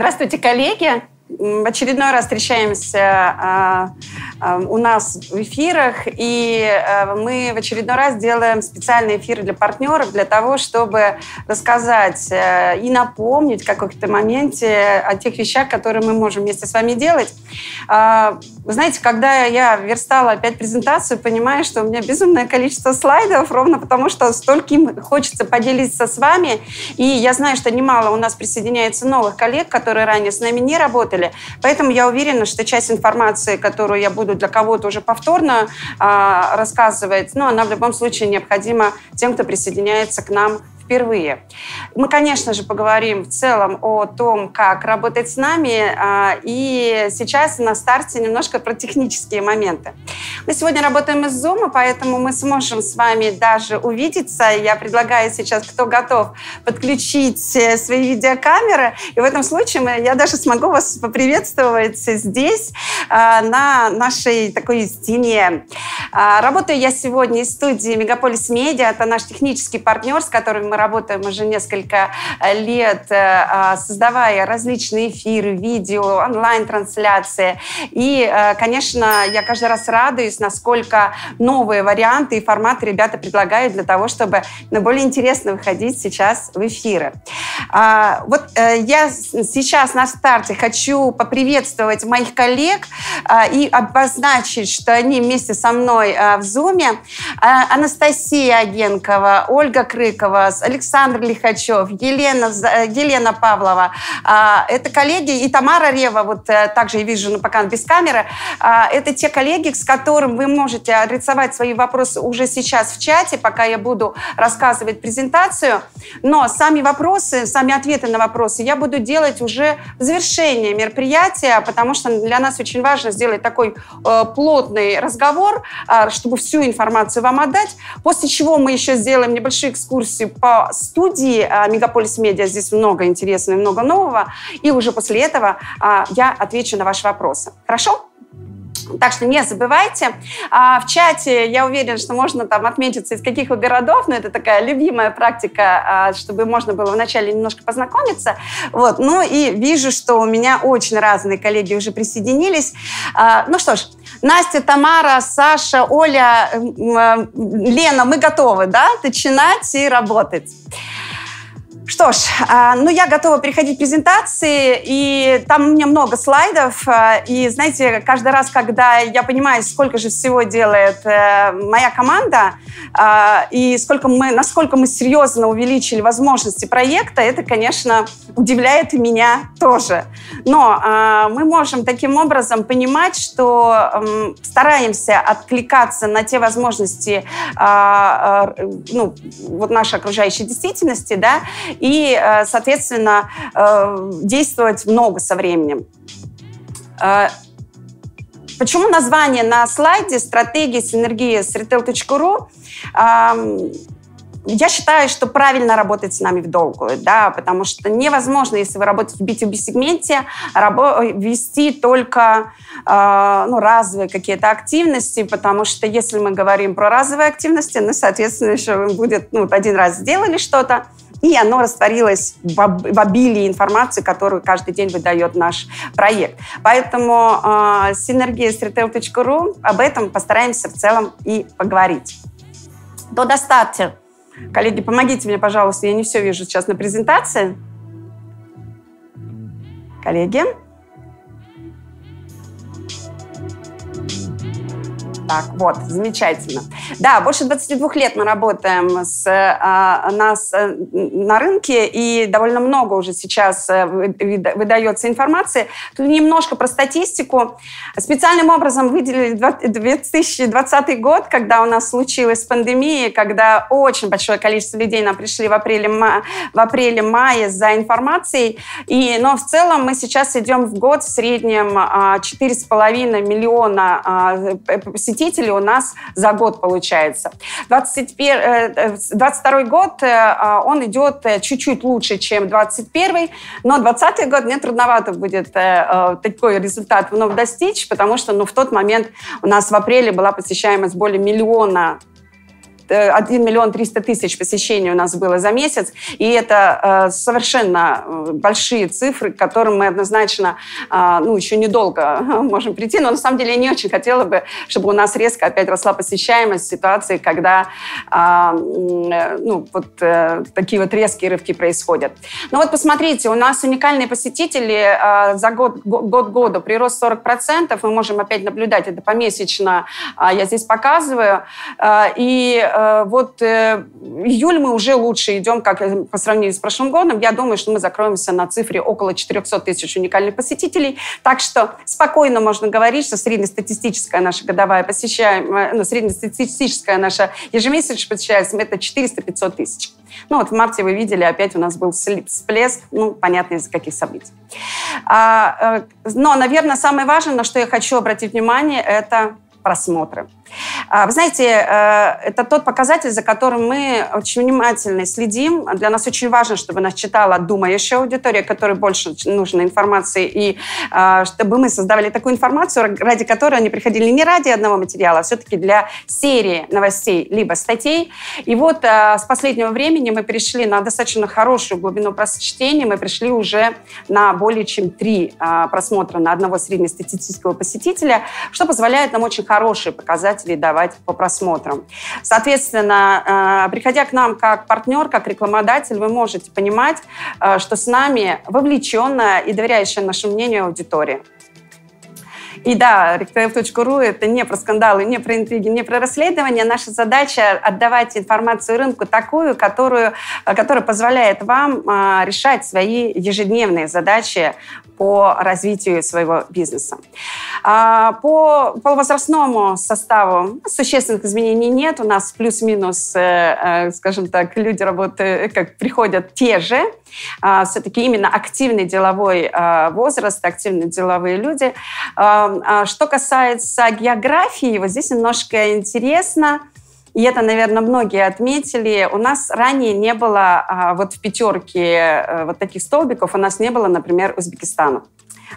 Здравствуйте, коллеги! В очередной раз встречаемся а, Эм, у нас в эфирах, и э, мы в очередной раз делаем специальный эфир для партнеров для того, чтобы рассказать э, и напомнить в каком-то моменте о тех вещах, которые мы можем вместе с вами делать. А, вы знаете, когда я верстала опять презентацию, понимаю, что у меня безумное количество слайдов, ровно потому что стольким хочется поделиться с вами. И я знаю, что немало у нас присоединяется новых коллег, которые ранее с нами не работали. Поэтому я уверена, что часть информации, которую я буду буду для кого-то уже повторно а, рассказывать, но ну, она в любом случае необходима тем, кто присоединяется к нам впервые. Мы, конечно же, поговорим в целом о том, как работать с нами, а, и сейчас на старте немножко про технические моменты. Мы сегодня работаем из Zoom, поэтому мы сможем с вами даже увидеться. Я предлагаю сейчас, кто готов, подключить э, свои видеокамеры, и в этом случае я даже смогу вас поприветствовать здесь, а, на нашей такой стене. А, работаю я сегодня из студии «Мегаполис Медиа». Это наш технический партнер, с которым мы работаем уже несколько э, лет, э, а, создавая различные эфиры, видео, онлайн-трансляции. И, э, конечно, я каждый раз радуюсь, насколько новые варианты и форматы ребята предлагают для того, чтобы на ну, более интересно выходить сейчас в эфиры. А, вот я сейчас на старте хочу поприветствовать моих коллег и обозначить, что они вместе со мной в Zoom. Анастасия Агенкова, Ольга Крыкова, Александр Лихачев, Елена, э, Елена Павлова. А, это коллеги, и Тамара Рева, вот э, также я вижу, но пока без камеры. А, это те коллеги, с которым вы можете адресовать свои вопросы уже сейчас в чате, пока я буду рассказывать презентацию. Но сами вопросы, сами ответы на вопросы я буду делать уже в завершении мероприятия, потому что для нас очень важно сделать такой э, плотный разговор, а, чтобы всю информацию вам отдать, после чего мы еще сделаем небольшую экскурсию по студии а, Мегаполис Медиа здесь много интересного и много нового. И уже после этого а, я отвечу на ваши вопросы. Хорошо? Так что не забывайте. А в чате, я уверен, что можно там отметиться из каких вы городов, но это такая любимая практика, а, чтобы можно было вначале немножко познакомиться. Вот. Ну и вижу, что у меня очень разные коллеги уже присоединились. А, ну что ж, Настя, Тамара, Саша, Оля, Лена, мы готовы, да, начинать и работать. Что ж, а, ну я готова переходить к презентации, и там у меня много слайдов, а, и знаете, каждый раз, когда я понимаю, сколько же всего делает э, моя команда, а, и сколько мы, насколько мы серьезно увеличили возможности проекта, это, конечно, удивляет меня тоже. Но мы можем таким образом понимать, что стараемся откликаться на те возможности ну, вот нашей окружающей действительности, да, и, э, соответственно, э, действовать много со временем. Э, почему название на слайде «Стратегия синергии с retail.ru» я считаю, что правильно работать с нами в долгую, да, потому что невозможно, если вы работаете в B2B-сегменте, вести только э, ну, разовые какие-то активности, потому что если мы говорим про разовые активности, ну, соответственно, еще будет, ну, один раз сделали что-то, и оно растворилось в, обилии информации, которую каждый день выдает наш проект. Поэтому э, синергия с retail.ru, об этом постараемся в целом и поговорить. До доставки. Коллеги, помогите мне, пожалуйста, я не все вижу сейчас на презентации. Коллеги, так. Вот, замечательно. Да, больше 22 лет мы работаем с, а, нас а, на рынке, и довольно много уже сейчас э, выдается информации. Тут немножко про статистику. Специальным образом выделили 2020 год, когда у нас случилась пандемия, когда очень большое количество людей нам пришли в апреле-мае в апреле, мае за информацией. И, но в целом мы сейчас идем в год в среднем 4,5 а, миллиона а, сетей посетителей у нас за год получается. 21, 22 э, э, год, э, а, он идет чуть-чуть лучше, чем 21, но 20 год мне трудновато будет такой результат вновь ну, достичь, потому что ну, в тот момент у нас в апреле была посещаемость более миллиона 1 миллион 300 тысяч посещений у нас было за месяц, и это э, совершенно э, большие цифры, к которым мы однозначно, э, ну, еще недолго можем прийти, но на самом деле я не очень хотела бы, чтобы у нас резко опять росла посещаемость ситуации, когда, ну, вот такие вот резкие рывки происходят. Но ну, вот посмотрите, у нас уникальные посетители за год, год году прирост 40%, мы можем опять наблюдать это помесячно, а я здесь показываю, и Э, вот э, июль мы уже лучше идем, как э, по сравнению с прошлым годом. Я думаю, что мы закроемся на цифре около 400 тысяч уникальных посетителей. Так что спокойно можно говорить, что среднестатистическая наша годовая посещаемая, ну, среднестатистическая наша ежемесячная посещаемость это 400-500 тысяч. Ну вот в марте вы видели, опять у нас был всплеск, ну понятно из за каких событий. А, но, наверное, самое важное, на что я хочу обратить внимание, это просмотры. А, вы знаете, э, это тот показатель, за которым мы очень внимательно следим. Для нас очень важно, чтобы нас читала думающая аудитория, которой больше нужной информации, и а, чтобы мы создавали такую информацию, ради которой они приходили не ради одного материала, а все-таки для серии новостей, либо статей. И вот э, с последнего времени мы перешли на достаточно хорошую глубину прочтения, мы пришли уже на более чем три а, просмотра на одного среднестатистического посетителя, что позволяет нам очень хорошие показатели давать давать по просмотрам. Соответственно, э, приходя к нам как партнер, как рекламодатель, вы можете понимать, э, что с нами вовлеченная и доверяющая нашему мнению аудитория. И да, ricktf.ru — это не про скандалы, не про интриги, не про расследования. Наша задача — отдавать информацию рынку такую, которую, э, которая позволяет вам э, решать свои ежедневные задачи по развитию своего бизнеса. А, по, по составу существенных изменений нет. У нас плюс-минус, э, скажем так, люди работают, как приходят те же. А, Все-таки именно активный деловой а, возраст, активные деловые люди. А, что касается географии, вот здесь немножко интересно. И это, наверное, многие отметили. У нас ранее не было вот в пятерке э, вот таких столбиков, у нас не было, например, Узбекистана.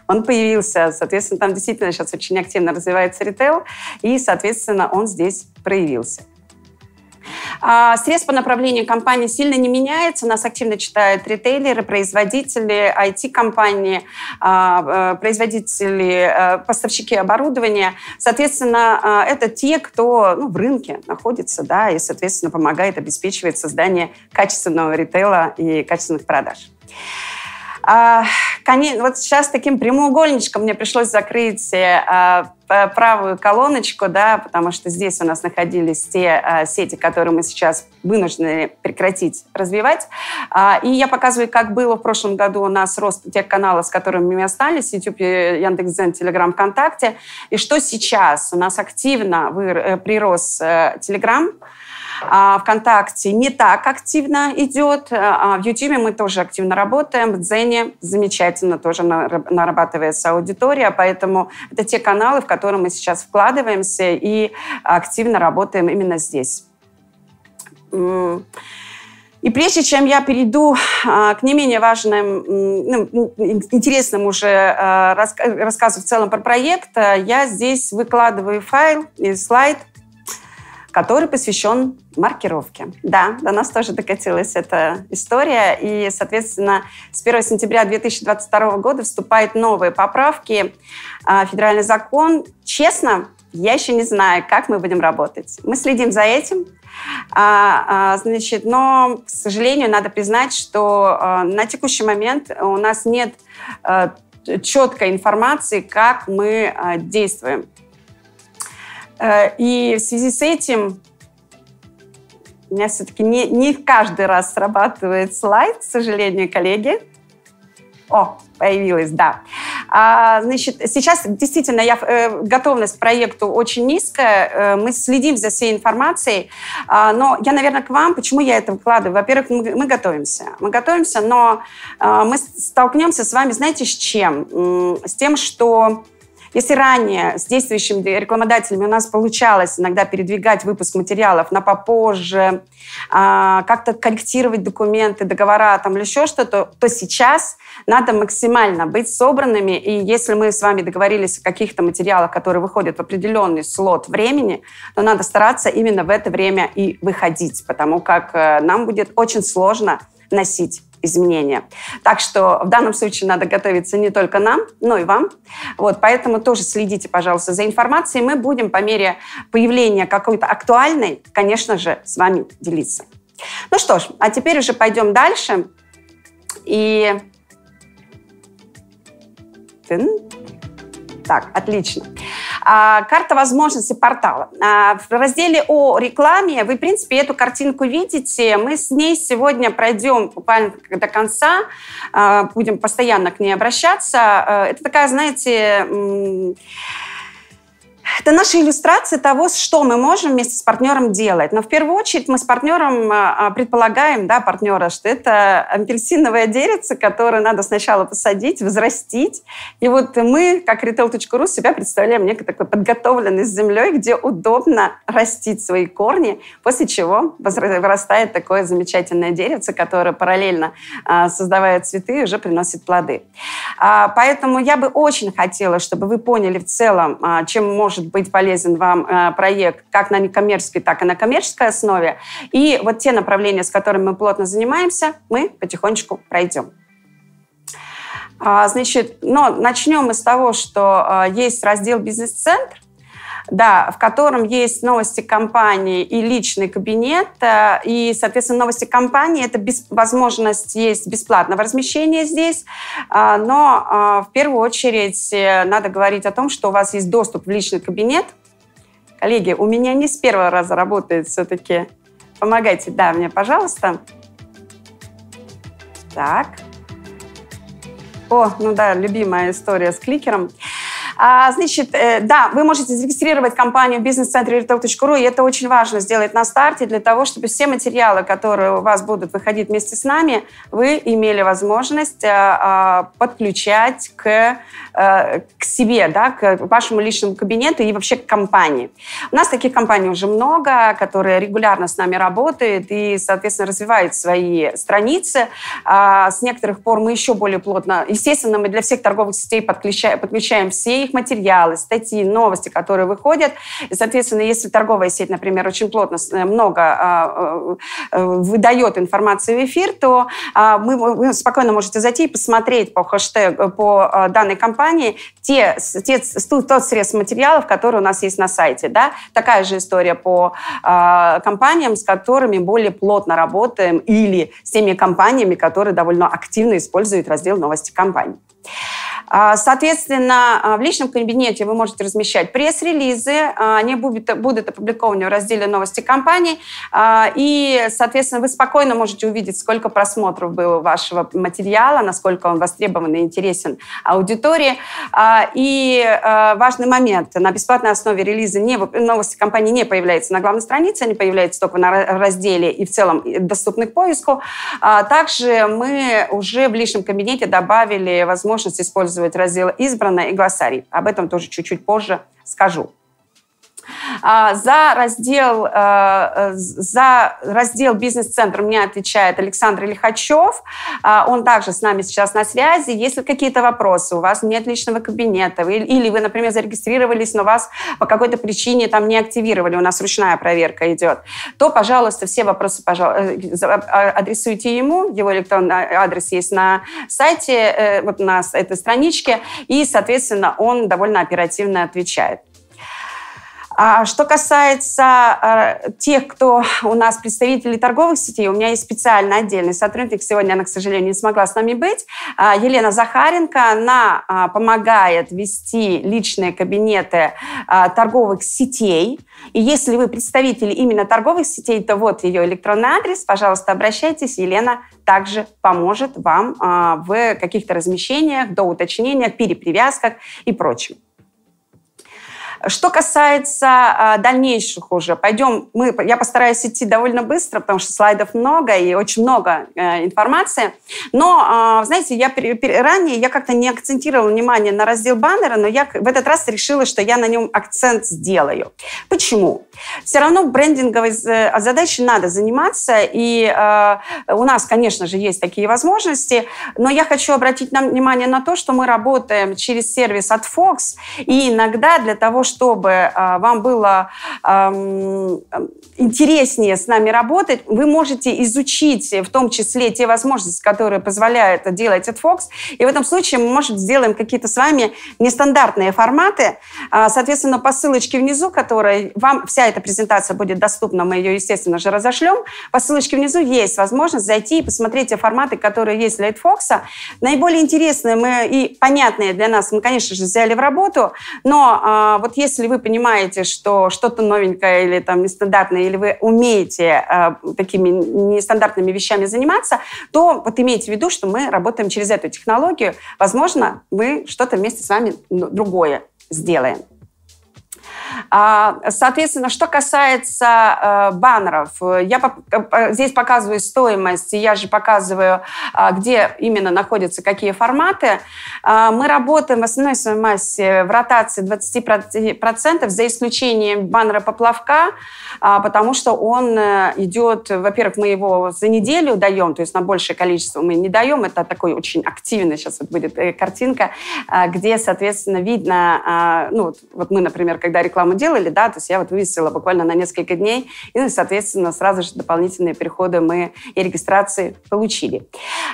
Он появился, соответственно, там действительно сейчас очень активно развивается ритейл, и, соответственно, он здесь проявился. А, Средств по направлению компании сильно не меняются. Нас активно читают ритейлеры, производители, IT-компании, а, а, производители, поставщики оборудования. Соответственно, это те, кто ну, в рынке находится, да, и, соответственно, помогает, обеспечивает создание качественного ритейла и качественных продаж. вот сейчас таким прямоугольничком мне пришлось закрыть э, Э, правую колоночку, да, потому что здесь у нас находились те а, сети, которые мы сейчас вынуждены прекратить развивать. А, и я показываю, как было в прошлом году у нас рост тех каналов, с которыми мы остались, YouTube, э, Яндекс.Дзен, Телеграм, ВКонтакте, и что сейчас у нас активно выр... прирос Телеграм, а, ВКонтакте не так активно идет. А, а в Ютубе мы тоже активно работаем. В Дзене замечательно тоже нарабатывается аудитория. Поэтому это те каналы, в которые мы сейчас вкладываемся и активно работаем именно здесь. И прежде чем я перейду к не менее важным, ну, интересным уже рассказу в целом про проект, я здесь выкладываю файл и слайд – который посвящен маркировке. Да, до нас тоже докатилась эта история. И, соответственно, с 1 сентября 2022 года вступают новые поправки в а, федеральный закон. Честно, я еще не знаю, как мы будем работать. Мы следим за этим. А, а, значит, но, к сожалению, надо признать, что а, на текущий момент у нас нет а, четкой информации, как мы а, действуем. Э, и в связи с этим у меня все-таки не, не каждый раз срабатывает слайд, к сожалению, коллеги. О, появилась, да. А, значит, сейчас действительно я, э, готовность к проекту очень низкая, э, мы следим за всей информацией, э, но я, наверное, к вам, почему я это выкладываю? Во-первых, мы, мы готовимся, мы готовимся, но э, мы столкнемся с вами, знаете, с чем? С тем, что если ранее с действующими рекламодателями у нас получалось иногда передвигать выпуск материалов на попозже, а, как-то корректировать документы, договора там, или еще что-то, то сейчас надо максимально быть собранными. И если мы с вами договорились о каких-то материалах, которые выходят в определенный слот времени, то надо стараться именно в это время и выходить, потому как э, нам будет очень сложно носить изменения. Так что в данном случае надо готовиться не только нам, но и вам. Вот, поэтому тоже следите, пожалуйста, за информацией. Мы будем по мере появления какой-то актуальной, конечно же, с вами делиться. Ну что ж, а теперь уже пойдем дальше. И... Тын. Так, отлично. А, карта возможностей портала. А, в разделе о рекламе вы, в принципе, эту картинку видите. Мы с ней сегодня пройдем буквально до конца. А, будем постоянно к ней обращаться. А, это такая, знаете, это наши иллюстрации того, что мы можем вместе с партнером делать. Но в первую очередь мы с партнером а, а, предполагаем, да, партнера, что это апельсиновое деревце, которое надо сначала посадить, взрастить. И вот мы, как retail.ru, себя представляем некой такой подготовленной с землей, где удобно растить свои корни, после чего вырастает такое замечательное деревце, которое параллельно а, создавая цветы, уже приносит плоды. Поэтому я бы очень хотела, чтобы вы поняли в целом, чем можно может быть полезен вам э, проект как на некоммерческой, так и на коммерческой основе. И вот те направления, с которыми мы плотно занимаемся, мы потихонечку пройдем. А, значит, но начнем мы с того, что э, есть раздел «Бизнес-центр», да, в котором есть новости компании и личный кабинет. Э, и, соответственно, новости компании – это без, возможность есть бесплатного размещения здесь. А, но а, в первую очередь э, надо говорить о том, что у вас есть доступ в личный кабинет. Коллеги, у меня не с первого раза работает все-таки. Помогайте, да, мне, пожалуйста. Так. О, ну да, любимая история с кликером. А, значит, э, да, вы можете зарегистрировать компанию в бизнес-центре retail.ru, и это очень важно сделать на старте для того, чтобы все материалы, которые у вас будут выходить вместе с нами, вы имели возможность э, а, подключать к, э, к себе, да, к вашему личному кабинету и вообще к компании. У нас таких компаний уже много, которые регулярно с нами работают и, соответственно, развивают свои страницы. А, с некоторых пор мы еще более плотно, естественно, мы для всех торговых сетей подключаем, подключаем все их их материалы, статьи, новости, которые выходят. И, соответственно, если торговая сеть, например, очень плотно, э, много а, э, э, выдает информацию в эфир, то а, мы, вы спокойно можете зайти и посмотреть по хэштегу, по данной компании те, те, тот срез материалов, который у нас есть на сайте. Да? Такая же история по а, компаниям, с которыми более плотно работаем, или с теми компаниями, которые довольно активно используют раздел новости компании. А, соответственно, а, в личном кабинете вы можете размещать пресс-релизы, а, они будут, будут опубликованы в разделе «Новости компании, и, соответственно, вы спокойно можете увидеть, сколько просмотров было вашего материала, насколько он востребован и интересен аудитории. И важный момент, на бесплатной основе релизы не, новости компании не появляются на главной странице, они появляются только на разделе и в целом доступны к поиску. Также мы уже в личном кабинете добавили возможность использовать использовать разделы «Избранное» и «Глоссарий». Об этом тоже чуть-чуть позже скажу. А, за раздел, э, за раздел «Бизнес-центр» мне отвечает Александр Лихачев. А, он также с нами сейчас на связи. Если какие-то вопросы, у вас нет личного кабинета, или вы, например, зарегистрировались, но вас по какой-то причине там не активировали, у нас ручная проверка идет, то, пожалуйста, все вопросы пожалуйста, э, а, адресуйте ему. Его электронный адрес есть на сайте, э, вот на этой страничке. И, соответственно, он довольно оперативно отвечает. А что касается э, тех, кто у нас представители торговых сетей, у меня есть специально отдельный сотрудник, сегодня она, к сожалению, не смогла с нами быть, а, Елена Захаренко, она а, помогает вести личные кабинеты торговых сетей. И если вы представители именно торговых сетей, то вот ее электронный адрес, пожалуйста, обращайтесь, Елена также поможет вам в каких-то размещениях, доуточнениях, перепривязках и прочем. Что касается а, дальнейших уже, пойдем, мы, я постараюсь идти довольно быстро, потому что слайдов много и очень много э, информации. Но, а, знаете, я ранее я как-то не акцентировала внимание на раздел баннера, но я в этот раз решила, что я на нем акцент сделаю. Почему? Все равно брендинговой э, задачей надо заниматься, и а, у нас, конечно же, есть такие возможности, но я хочу обратить внимание на то, что мы работаем через сервис от Fox, и иногда для того, чтобы чтобы а, вам было интереснее с нами работать, вы можете изучить в том числе те возможности, которые позволяют делать от И в этом случае мы, может, сделаем какие-то с вами нестандартные форматы. А, соответственно, по ссылочке внизу, которая вам вся эта презентация будет доступна, мы ее, естественно же, разошлем. По ссылочке внизу есть возможность зайти и посмотреть те форматы, которые есть для AdFox. Наиболее интересные мы и понятные для нас мы, конечно же, взяли в работу, но а, вот если вы понимаете, что что-то новенькое или там нестандартное, или вы умеете э, такими нестандартными вещами заниматься, то вот имейте в виду, что мы работаем через эту технологию. Возможно, мы что-то вместе с вами ну, другое сделаем. А, соответственно, что касается э, баннеров, я э, здесь показываю стоимость, я же показываю, а, где именно находятся какие форматы. А, мы работаем в основной своей массе в ротации 20% за исключением баннера поплавка, потому что он э, идет, во-первых, мы его за неделю даем, то есть на большее количество мы не даем, это такой очень активный сейчас будет картинка, где, соответственно, видно, ну вот мы, например, когда рекламируем рекламу делали, да, то есть я вот вывесила буквально на несколько дней, и, ну, соответственно, сразу же дополнительные переходы мы и регистрации получили.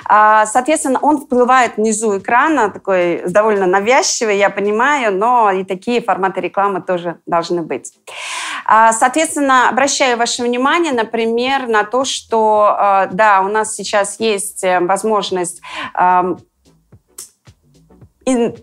А, соответственно, он вплывает внизу экрана, такой довольно навязчивый, я понимаю, но и такие форматы рекламы тоже должны быть. А, соответственно, обращаю ваше внимание, например, на то, что, а, да, у нас сейчас есть э, возможность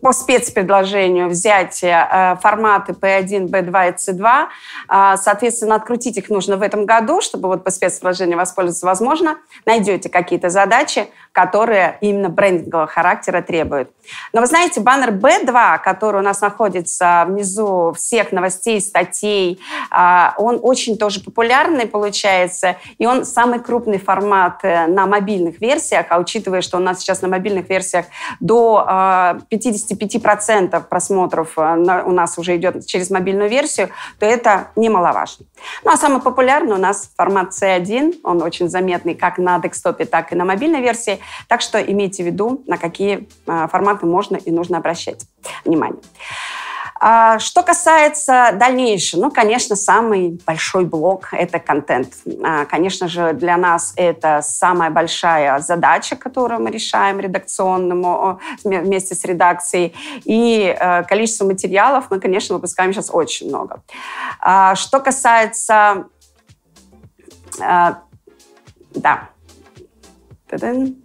по спецпредложению взять э, э, форматы P1, B2 и C2. А, соответственно, открутить их нужно в этом году, чтобы вот по спецпредложению воспользоваться возможно. Найдете какие-то задачи, которые именно брендингового характера требуют. Но вы знаете, баннер B2, который у нас находится внизу всех новостей, статей, а, он очень тоже популярный получается, и он самый крупный формат э, на мобильных версиях, а учитывая, что у нас сейчас на мобильных версиях до а, 55% просмотров э, у нас уже идет через мобильную версию, то это немаловажно. Ну а самый популярный у нас формат C1, он очень заметный как на декстопе, так и на мобильной версии, так что имейте в виду, на какие э, форматы можно и нужно обращать внимание. А что касается дальнейшего, ну, конечно, самый большой блок – это контент. А, конечно же, для нас это самая большая задача, которую мы решаем редакционному вместе с редакцией. И э, количество материалов мы, конечно, выпускаем сейчас очень много. А, что касается... Э, да. Та-дам.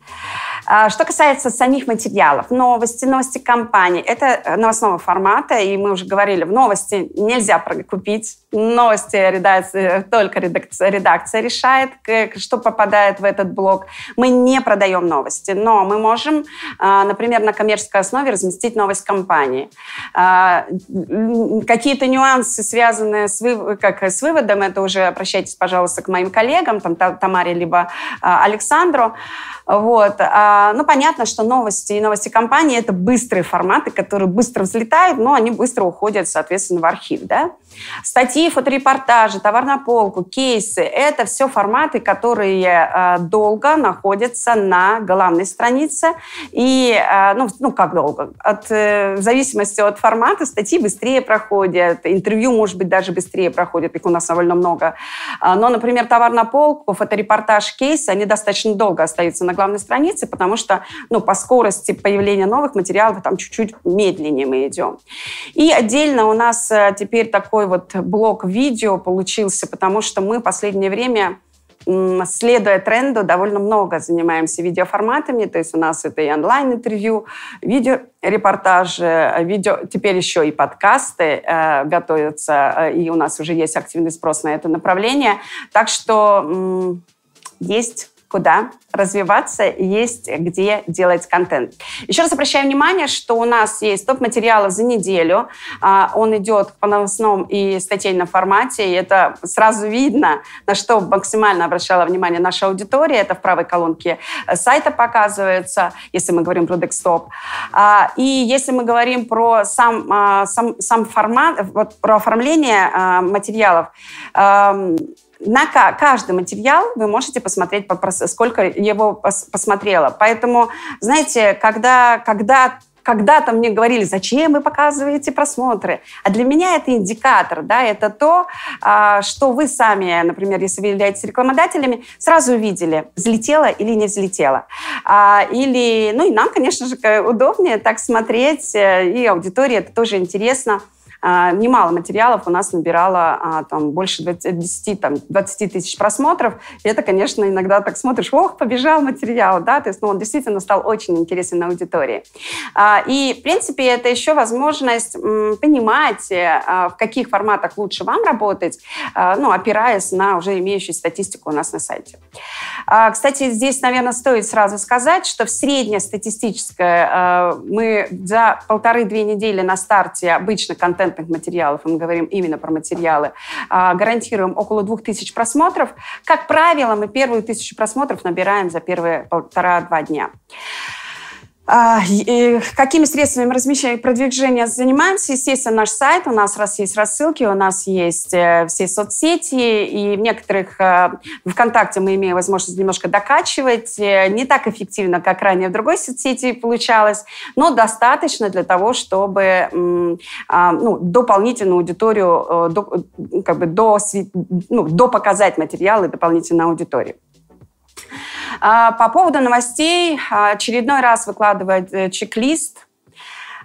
А, что касается самих материалов, новости, новости компании, это э, ну, новостного формата, и мы уже говорили, в новости нельзя купить, новости редакция, э, только редакция, редакция решает, что попадает в этот блок. Мы не продаем новости, но мы можем, а, например, на коммерческой основе разместить новость компании. А, какие-то нюансы, связанные с, вывод, как, с выводом, это уже обращайтесь, пожалуйста, к моим коллегам, там, Тамаре либо Александру. Вот. А а, ну, понятно, что новости и новости компании – это быстрые форматы, которые быстро взлетают, но они быстро уходят, соответственно, в архив. Да? Статьи, фоторепортажи, товар на полку, кейсы – это все форматы, которые а, долго находятся на главной странице. И, а, ну, ну как долго? От, э, в зависимости от формата статьи быстрее проходят, интервью, может быть, даже быстрее проходят, их у нас довольно много. Но, например, товар на полку, фоторепортаж, кейсы, они достаточно долго остаются на главной странице, потому потому что ну, по скорости появления новых материалов там чуть-чуть медленнее мы идем. И отдельно у нас э, теперь такой вот блок видео получился, потому что мы в последнее время следуя тренду, довольно много занимаемся видеоформатами. То есть у нас это и онлайн-интервью, видеорепортажи, видео, теперь еще и подкасты э, готовятся, э, и у нас уже есть активный спрос на это направление. Так что э, есть куда развиваться, есть где делать контент. Еще раз обращаю внимание, что у нас есть топ-материалы за неделю. А, он идет по новостном и статейном формате, и это сразу видно, на что максимально обращала внимание наша аудитория. Это в правой колонке э, сайта показывается, если мы говорим про декстоп. А, и если мы говорим про сам, а, сам, сам формат, вот, про оформление материалов, на каждый материал вы можете посмотреть, сколько его посмотрела. Поэтому, знаете, когда, когда когда-то мне говорили, зачем вы показываете просмотры. А для меня это индикатор, да, это то, а, что вы сами, например, если вы являетесь рекламодателями, сразу увидели, взлетело или не взлетело. А, или, ну и нам, конечно же, удобнее так смотреть, э, и аудитории это тоже интересно. А, немало материалов у нас набирало а, там, больше 20 там, 20 тысяч просмотров. И это, конечно, иногда так смотришь, ох, побежал материал, да, то есть ну, он действительно стал очень интересен на аудитории. А, и, в принципе, это еще возможность понимать, э, в каких форматах лучше вам работать, ну, опираясь на уже имеющую статистику у нас на сайте. А, кстати, здесь, наверное, стоит сразу сказать, что в среднестатистическое э, мы за полторы-две недели на старте обычно контентных материалов, мы говорим именно про материалы, а, гарантируем около двух тысяч просмотров. Как правило, мы первую тысячу просмотров набираем за первые полтора-два дня. А, какими средствами размещения и продвижения занимаемся? Естественно, наш сайт, у нас раз есть рассылки, у нас есть э, все соцсети, и в некоторых в э, ВКонтакте мы имеем возможность немножко докачивать, э, не так эффективно, как ранее в другой соцсети получалось, но достаточно для того, чтобы а, ну, дополнительную аудиторию, как бы до, ну, допоказать материалы дополнительной аудитории. А, по поводу новостей очередной раз выкладывает э, чек-лист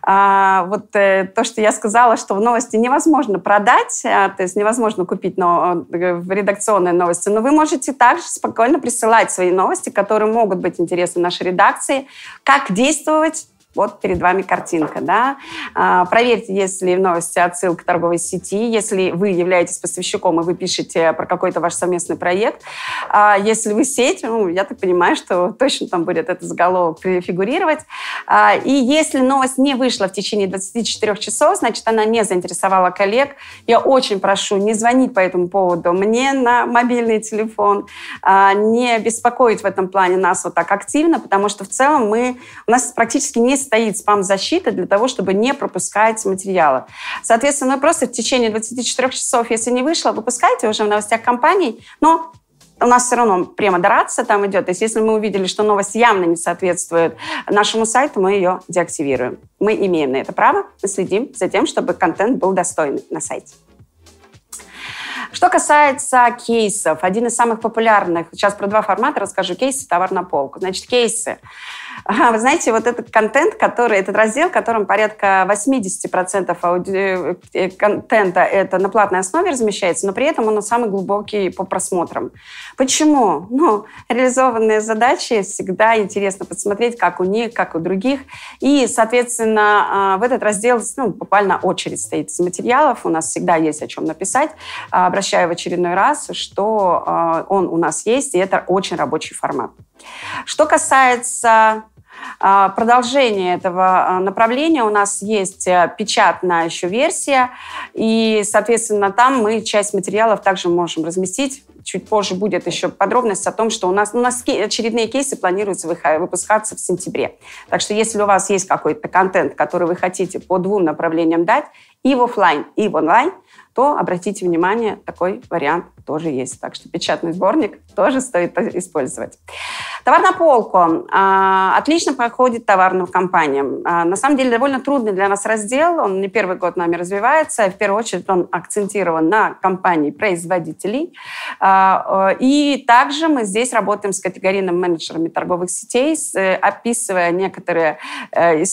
а, вот э, то, что я сказала, что в новости невозможно продать, а, то есть невозможно купить но, э, редакционные новости, но вы можете также спокойно присылать свои новости, которые могут быть интересны нашей редакции, как действовать вот перед вами картинка, да. А, проверьте, если в новости отсылка торговой сети, если вы являетесь поставщиком и вы пишете про какой-то ваш совместный проект. А, если вы сеть, ну, я так понимаю, что точно там будет этот заголовок фигурировать. А, и если новость не вышла в течение 24 часов, значит, она не заинтересовала коллег. Я очень прошу не звонить по этому поводу мне на мобильный телефон, а, не беспокоить в этом плане нас вот так активно, потому что в целом мы, у нас практически не стоит спам-защита для того, чтобы не пропускать материалы. Соответственно, вы ну, просто в течение 24 часов, если не вышло, выпускайте уже в новостях компаний, но у нас все равно премодерация там идет. То есть если мы увидели, что новость явно не соответствует нашему сайту, мы ее деактивируем. Мы имеем на это право, мы следим за тем, чтобы контент был достойный на сайте. Что касается кейсов, один из самых популярных, сейчас про два формата расскажу, кейсы «Товар на полку». Значит, кейсы вы знаете, вот этот контент, который, этот раздел, которым порядка 80% ауди... Э, контента это на платной основе размещается, но при этом он самый глубокий по просмотрам. Почему? Ну, реализованные задачи всегда интересно посмотреть, как у них, как у других. И, соответственно, а, в этот раздел ну, буквально очередь стоит из материалов. У нас всегда есть о чем написать. А, обращаю в очередной раз, что а, он у нас есть, и это очень рабочий формат. Что касается а, продолжения этого а, направления у нас есть э, печатная еще версия, и, соответственно, там мы часть материалов также можем разместить. Чуть позже будет еще подробность о том, что у нас, у нас очередные кейсы планируются выпускаться в сентябре. Так что если у вас есть какой-то контент, который вы хотите по двум направлениям дать, и в офлайн, и в онлайн, то обратите внимание, такой вариант тоже есть. Так что печатный сборник тоже стоит использовать. Товар на полку. А, отлично проходит товарным компаниям. А, на самом деле довольно трудный для нас раздел. Он не первый год нами развивается. В первую очередь он акцентирован на компании-производителей. А, э, и также мы здесь работаем с категорийными менеджерами торговых сетей, э, описывая некоторые, э,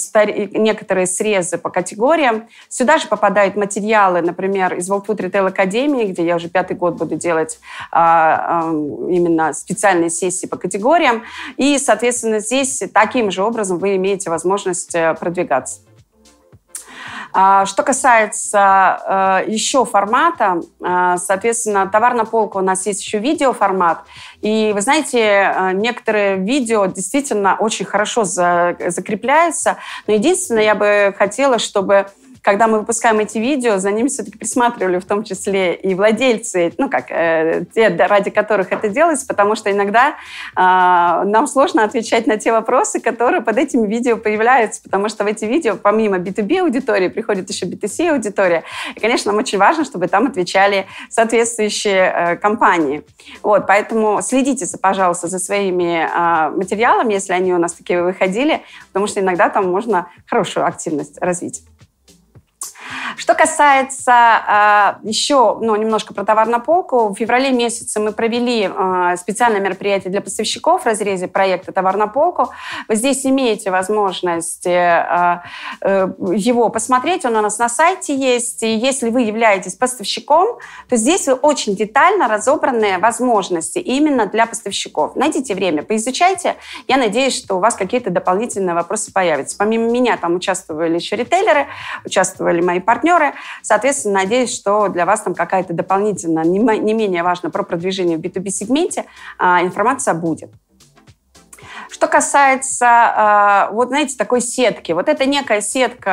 некоторые срезы по категориям. Сюда же попадают попадают материалы, например, из Волквуд Ритейл Академии, где я уже пятый год буду делать а, а, именно специальные сессии по категориям. И, соответственно, здесь таким же образом вы имеете возможность э, продвигаться. А, что касается э, еще формата, э, соответственно, товар на полку у нас есть еще видеоформат. И вы знаете, некоторые видео действительно очень хорошо закрепляются. Но единственное, я бы хотела, чтобы когда мы выпускаем эти видео, за ними все-таки присматривали в том числе и владельцы, ну как, э, те, ради которых это делается, потому что иногда э, нам сложно отвечать на те вопросы, которые под этими видео появляются, потому что в эти видео помимо B2B аудитории приходит еще B2C аудитория. И, конечно, нам очень важно, чтобы там отвечали соответствующие э, компании. Вот, поэтому следите, пожалуйста, за своими э, материалами, если они у нас такие выходили, потому что иногда там можно хорошую активность развить. Что касается э, а, еще ну, немножко про товар на полку, в феврале месяце мы провели э, специальное мероприятие для поставщиков в разрезе проекта «Товар на полку». Вы здесь имеете возможность э, а, э, его посмотреть, он у нас на сайте есть. И если вы являетесь поставщиком, то здесь вы очень детально разобраны возможности именно для поставщиков. Найдите время, поизучайте. Я надеюсь, что у вас какие-то дополнительные вопросы появятся. Помимо меня там участвовали еще ритейлеры, участвовали мои мои партнеры. Соответственно, надеюсь, что для вас там какая-то дополнительная, не менее важно про продвижение в B2B-сегменте, а, информация будет. Что касается, а, вот знаете, такой сетки, вот это некая сетка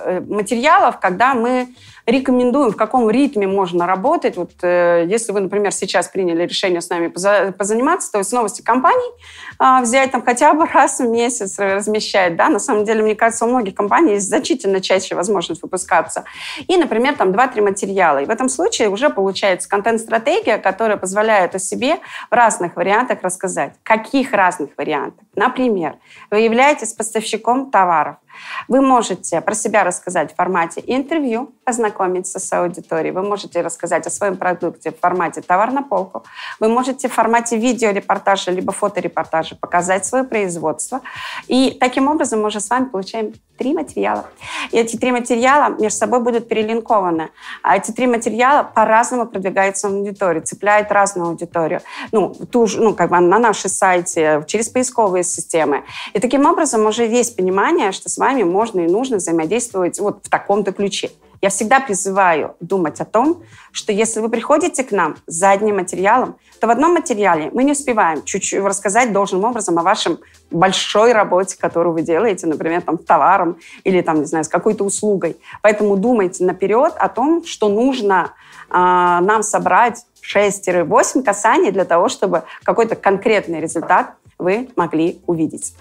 э, э, материалов, когда мы рекомендуем, в каком ритме можно работать. Вот э, если вы, например, сейчас приняли решение с нами поза- позаниматься, то есть новости компаний э, а, взять там хотя бы раз в месяц размещать, да, на самом деле, мне кажется, у многих компаний есть значительно чаще возможность выпускаться. И, например, там 2-3 материала. И в этом случае уже получается контент-стратегия, которая позволяет о себе в разных вариантах рассказать. Каких разных вариантов? Например, вы являетесь поставщиком товаров – вы можете про себя рассказать в формате интервью, познакомиться с аудиторией, вы можете рассказать о своем продукте в формате товар на полку, вы можете в формате видеорепортажа либо фоторепортажа показать свое производство. И таким образом мы уже с вами получаем три материала. И эти три материала между собой будут перелинкованы. А эти три материала по-разному продвигаются на аудиторию, цепляют разную аудиторию. Ну, ту же, ну, как бы на нашей сайте, через поисковые системы. И таким образом уже есть понимание, что с вами можно и нужно взаимодействовать вот в таком-то ключе. Я всегда призываю думать о том, что если вы приходите к нам с задним материалом, то в одном материале мы не успеваем чуть-чуть рассказать должным образом о вашем большой работе, которую вы делаете, например, там, товаром или там, не знаю, с какой-то услугой. Поэтому думайте наперед о том, что нужно э, нам собрать 6-8 касаний для того, чтобы какой-то конкретный результат вы могли увидеть.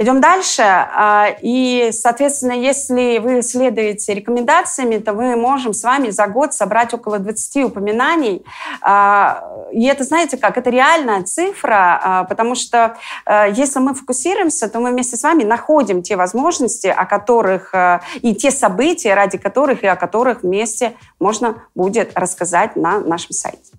Идем дальше. А, и, соответственно, если вы следуете рекомендациями, то мы можем с вами за год собрать около 20 упоминаний. А, и это, знаете как, это реальная цифра, а, потому что если мы фокусируемся, то мы вместе с вами находим те возможности, о которых и те события, ради которых и о которых вместе можно будет рассказать на нашем сайте.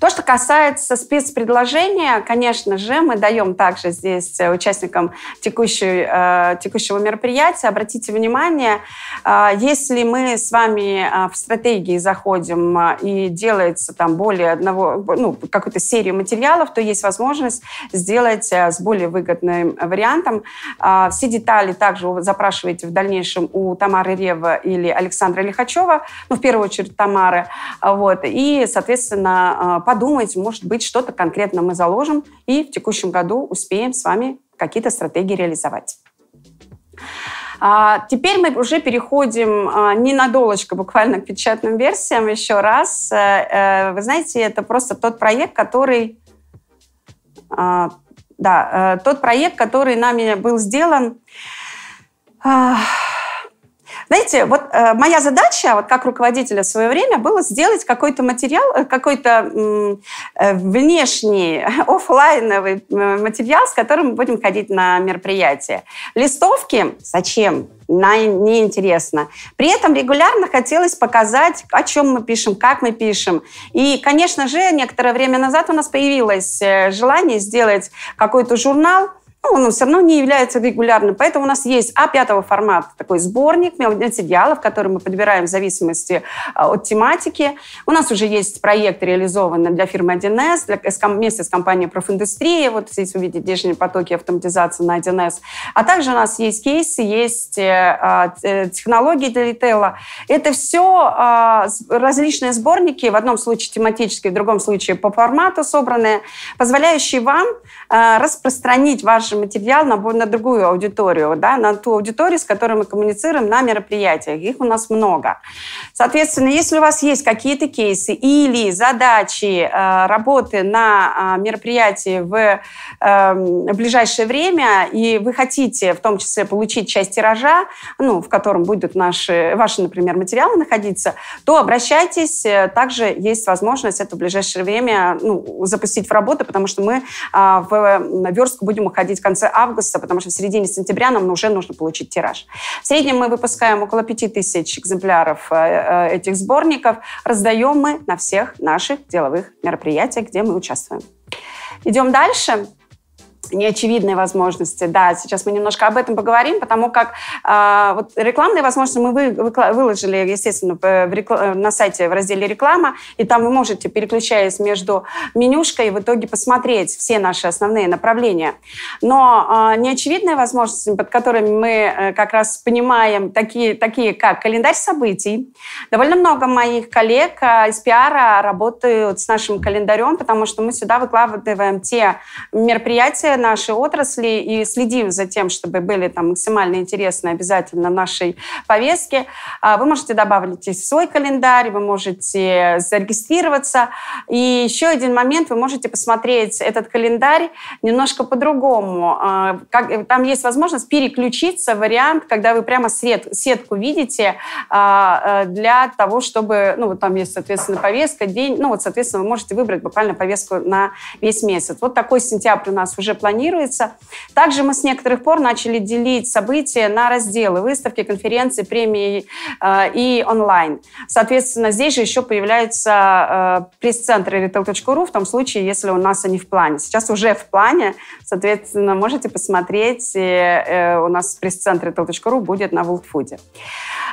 То, что касается спецпредложения, конечно же, мы даем также здесь участникам текущей, э, текущего мероприятия. Обратите внимание, э, если мы с вами э, в стратегии заходим и делается там более одного, ну, какой-то серии материалов, то есть возможность сделать с более выгодным вариантом. Все детали также запрашиваете в дальнейшем у Тамары Рева или Александра Лихачева, ну, в первую очередь Тамары, вот, и, соответственно, подумать, может быть, что-то конкретно мы заложим и в текущем году успеем с вами какие-то стратегии реализовать. А, теперь мы уже переходим не на ненадолочко буквально к печатным версиям еще раз. Э, э, вы знаете, это просто тот проект, который... А, да, э, тот проект, который нами был сделан а, знаете, вот э, моя задача, вот как руководителя в свое время, было сделать какой-то материал, э, какой-то э, внешний, офлайновый материал, с которым мы будем ходить на мероприятие. Листовки зачем? на неинтересно. При этом регулярно хотелось показать, о чем мы пишем, как мы пишем. И, конечно же, некоторое время назад у нас появилось э, желание сделать какой-то журнал, ну, он все равно не является регулярным. Поэтому у нас есть А5 формата такой сборник материалов, которые мы подбираем в зависимости а, от тематики. У нас уже есть проект, реализованный для фирмы 1С, для, вместе с компанией «Профиндустрия». Вот здесь вы видите денежные потоки автоматизации на 1С. А также у нас есть кейсы, есть э, а, э, технологии для ритейла. Это все а, различные сборники, в одном случае тематические, в другом случае по формату собранные, позволяющие вам э, распространить ваш наш материал на, на другую аудиторию, да, на ту аудиторию, с которой мы коммуницируем на мероприятиях. Их у нас много. Соответственно, если у вас есть какие-то кейсы или задачи э, работы на э, мероприятии в э, ближайшее время, и вы хотите в том числе получить часть тиража, ну, в котором будут наши, ваши, например, материалы находиться, то обращайтесь. Э, также есть возможность это в ближайшее время ну, запустить в работу, потому что мы э, в э, верстку будем уходить в конце августа, потому что в середине сентября нам уже нужно получить тираж. В среднем мы выпускаем около 5000 экземпляров э, э, этих сборников. Раздаем мы на всех наших деловых мероприятиях, где мы участвуем. Идем дальше неочевидные возможности. Да, сейчас мы немножко об этом поговорим, потому как э, вот рекламные возможности мы вы, вы, выложили, естественно, в рекл... Э, на сайте в разделе «Реклама», и там вы можете, переключаясь между менюшкой, в итоге посмотреть все наши основные направления. Но э, неочевидные возможности, под которыми мы э, как раз понимаем такие, такие, как календарь событий. Довольно много моих коллег э, из пиара работают с нашим календарем, потому что мы сюда выкладываем те мероприятия, нашей отрасли и следим за тем, чтобы были там максимально интересные обязательно нашей повестке. А вы можете добавить в свой календарь, вы можете зарегистрироваться. И еще один момент, вы можете посмотреть этот календарь немножко по-другому. А, там есть возможность переключиться, вариант, когда вы прямо сетку видите а, для того, чтобы, ну, вот там есть, соответственно, повестка, день, ну, вот, соответственно, вы можете выбрать буквально повестку на весь месяц. Вот такой сентябрь у нас уже планируется планируется. Также мы с некоторых пор начали делить события на разделы, выставки, конференции, премии э, и онлайн. Соответственно, здесь же еще появляются э, пресс-центры retail.ru в том случае, если у нас они в плане. Сейчас уже в плане, соответственно, можете посмотреть, э, у нас пресс-центр retail.ru будет на Волтфуде.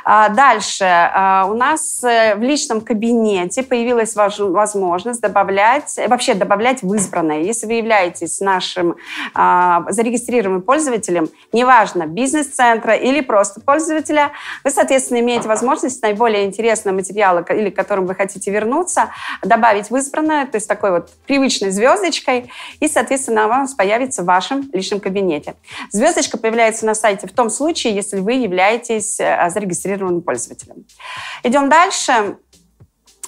А дальше. Э, у нас э, в личном кабинете появилась возможность добавлять, э, вообще добавлять в избранное. Если вы являетесь нашим а, зарегистрированным пользователем, неважно, бизнес-центра или просто пользователя, вы, соответственно, имеете возможность наиболее интересного материала или к которому вы хотите вернуться, добавить в избранное, то есть такой вот привычной звездочкой, и, соответственно, она у вас появится в вашем личном кабинете. Звездочка появляется на сайте в том случае, если вы являетесь э, зарегистрированным пользователем. Идем дальше.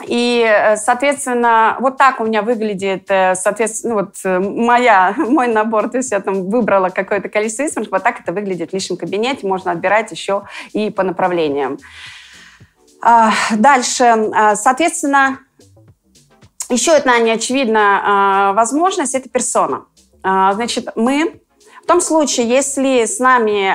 И, э, соответственно, вот так у меня выглядит, э, соответственно, ну, вот э, моя, мой набор, то есть я там выбрала какое-то количество рисунков, вот так это выглядит в личном кабинете, можно отбирать еще и по направлениям. А, дальше, а, соответственно, еще одна неочевидная а, возможность – это персона. Значит, мы том случае, если с нами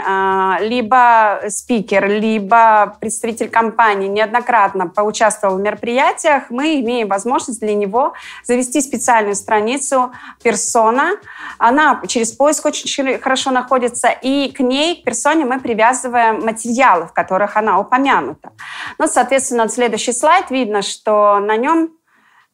э, либо спикер, либо представитель компании неоднократно поучаствовал в мероприятиях, мы имеем возможность для него завести специальную страницу персона. Она через поиск очень хорошо находится, и к ней, к персоне, мы привязываем материалы, в которых она упомянута. Ну, соответственно, следующий слайд видно, что на нем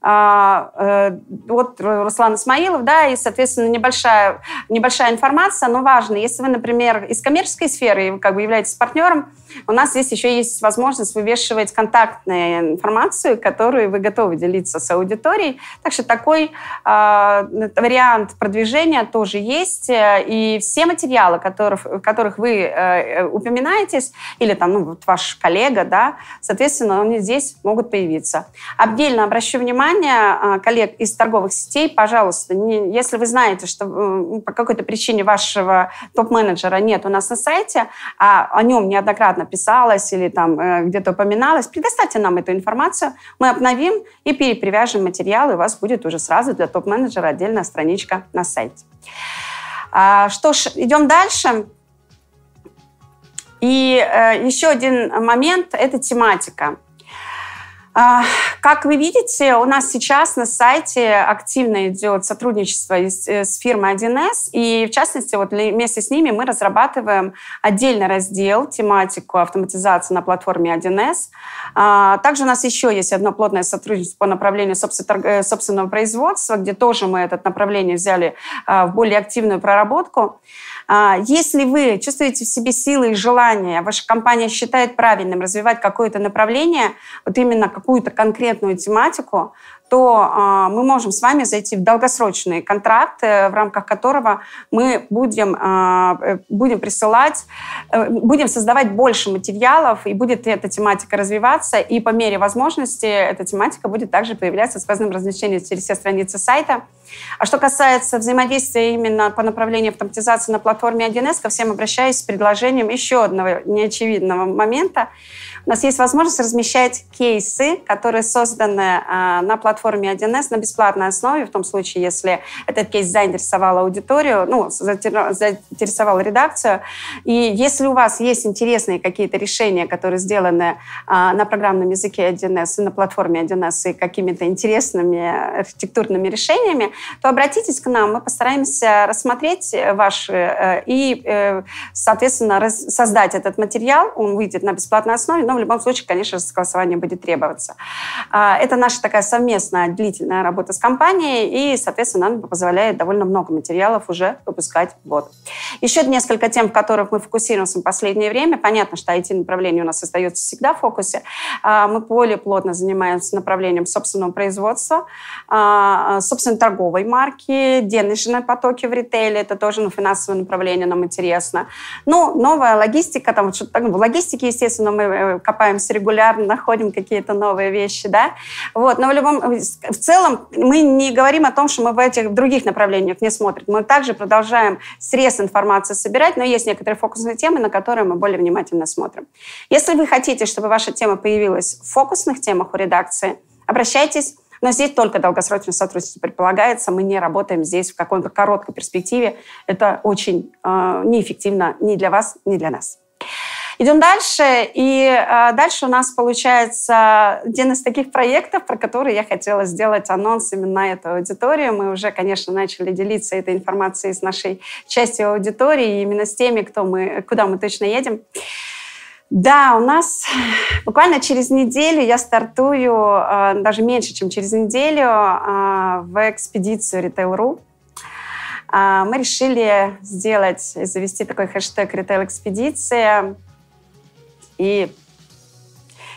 а, э, вот Руслан Исмаилов, да, и, соответственно, небольшая, небольшая информация, но важно. Если вы, например, из коммерческой сферы и как бы являетесь партнером, у нас здесь еще есть возможность вывешивать контактную информацию, которую вы готовы делиться с аудиторией. Так что такой э, вариант продвижения тоже есть. И все материалы, которых, которых вы э, э, упоминаетесь, или там ну, вот ваш коллега, да, соответственно, они здесь могут появиться. Отдельно обращу внимание, внимание а, коллег из торговых сетей, пожалуйста, не, если вы знаете, что э, ну, по какой-то причине вашего топ-менеджера нет у нас на сайте, а о нем неоднократно писалось или там э, где-то упоминалось, предоставьте нам эту информацию, мы обновим и перепривяжем материал, и у вас будет уже сразу для топ-менеджера отдельная страничка на сайте. А, что ж, идем дальше. И э, еще один момент – это тематика. А, как вы видите, у нас сейчас на сайте активно идет сотрудничество э, с фирмой 1С, и в частности вот вместе с ними мы разрабатываем отдельный раздел, тематику автоматизации на платформе 1С. А, также у нас еще есть одно плотное сотрудничество по направлению э, собственного производства, где тоже мы это направление взяли а, в более активную проработку. А, если вы чувствуете в себе силы и желание, ваша компания считает правильным развивать какое-то направление, вот именно какую-то конкретную тематику, то а, мы можем с вами зайти в долгосрочный контракт, в рамках которого мы будем, а, э, будем присылать, э, будем создавать больше материалов, и будет эта тематика развиваться, и по мере возможности эта тематика будет также появляться с сквозным размещением через все страницы сайта. А что касается взаимодействия именно по направлению автоматизации на платформе 1С, ко всем обращаюсь с предложением еще одного неочевидного момента. У нас есть возможность размещать кейсы, которые созданы а, на платформе 1С на бесплатной основе, в том случае, если этот кейс заинтересовал аудиторию, ну, заинтересовал редакцию. И если у вас есть интересные какие-то решения, которые сделаны а, на программном языке 1С и на платформе 1С и какими-то интересными архитектурными решениями, то обратитесь к нам, мы постараемся рассмотреть ваши э, и, э, соответственно, создать этот материал, он выйдет на бесплатной основе, но в любом случае, конечно же, согласование будет требоваться. А, это наша такая совместная длительная работа с компанией, и, соответственно, она позволяет довольно много материалов уже выпускать в год. Еще несколько тем, в которых мы фокусируемся в последнее время. Понятно, что IT-направление у нас остается всегда в фокусе. А, мы более плотно занимаемся направлением собственного производства, а, собственно, торговой марки, денежные потоки в ритейле, это тоже ну финансовое направление нам интересно. Ну, новая логистика, там что-то ну, в логистике, естественно, мы э, копаемся регулярно, находим какие-то новые вещи, да. Вот, но в любом, в целом мы не говорим о том, что мы в этих других направлениях не смотрим. Мы также продолжаем срез информации собирать, но есть некоторые фокусные темы, на которые мы более внимательно смотрим. Если вы хотите, чтобы ваша тема появилась в фокусных темах у редакции, обращайтесь но здесь только долгосрочное сотрудничество предполагается. Мы не работаем здесь в какой-то короткой перспективе. Это очень э, неэффективно ни для вас, ни для нас. Идем дальше. И э, дальше у нас получается один из таких проектов, про который я хотела сделать анонс именно этой аудитории. Мы уже, конечно, начали делиться этой информацией с нашей частью аудитории, именно с теми, кто мы, куда мы точно едем. Да, у нас буквально через неделю я стартую, э, даже меньше, чем через неделю, э, в экспедицию Retail.ru. Э, мы решили сделать, завести такой хэштег Retail экспедиция и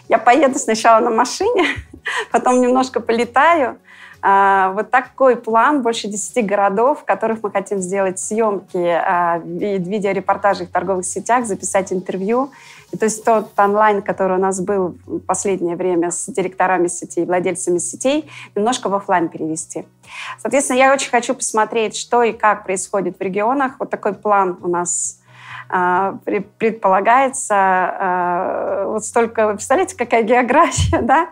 я поеду сначала на машине, потом немножко полетаю. А, вот такой план больше 10 городов, в которых мы хотим сделать съемки, а, видеорепортажи в торговых сетях, записать интервью. И то есть тот онлайн, который у нас был в последнее время с директорами сетей, владельцами сетей, немножко в офлайн перевести. Соответственно, я очень хочу посмотреть, что и как происходит в регионах. Вот такой план у нас а, предполагается а, вот столько, вы представляете, какая география, да?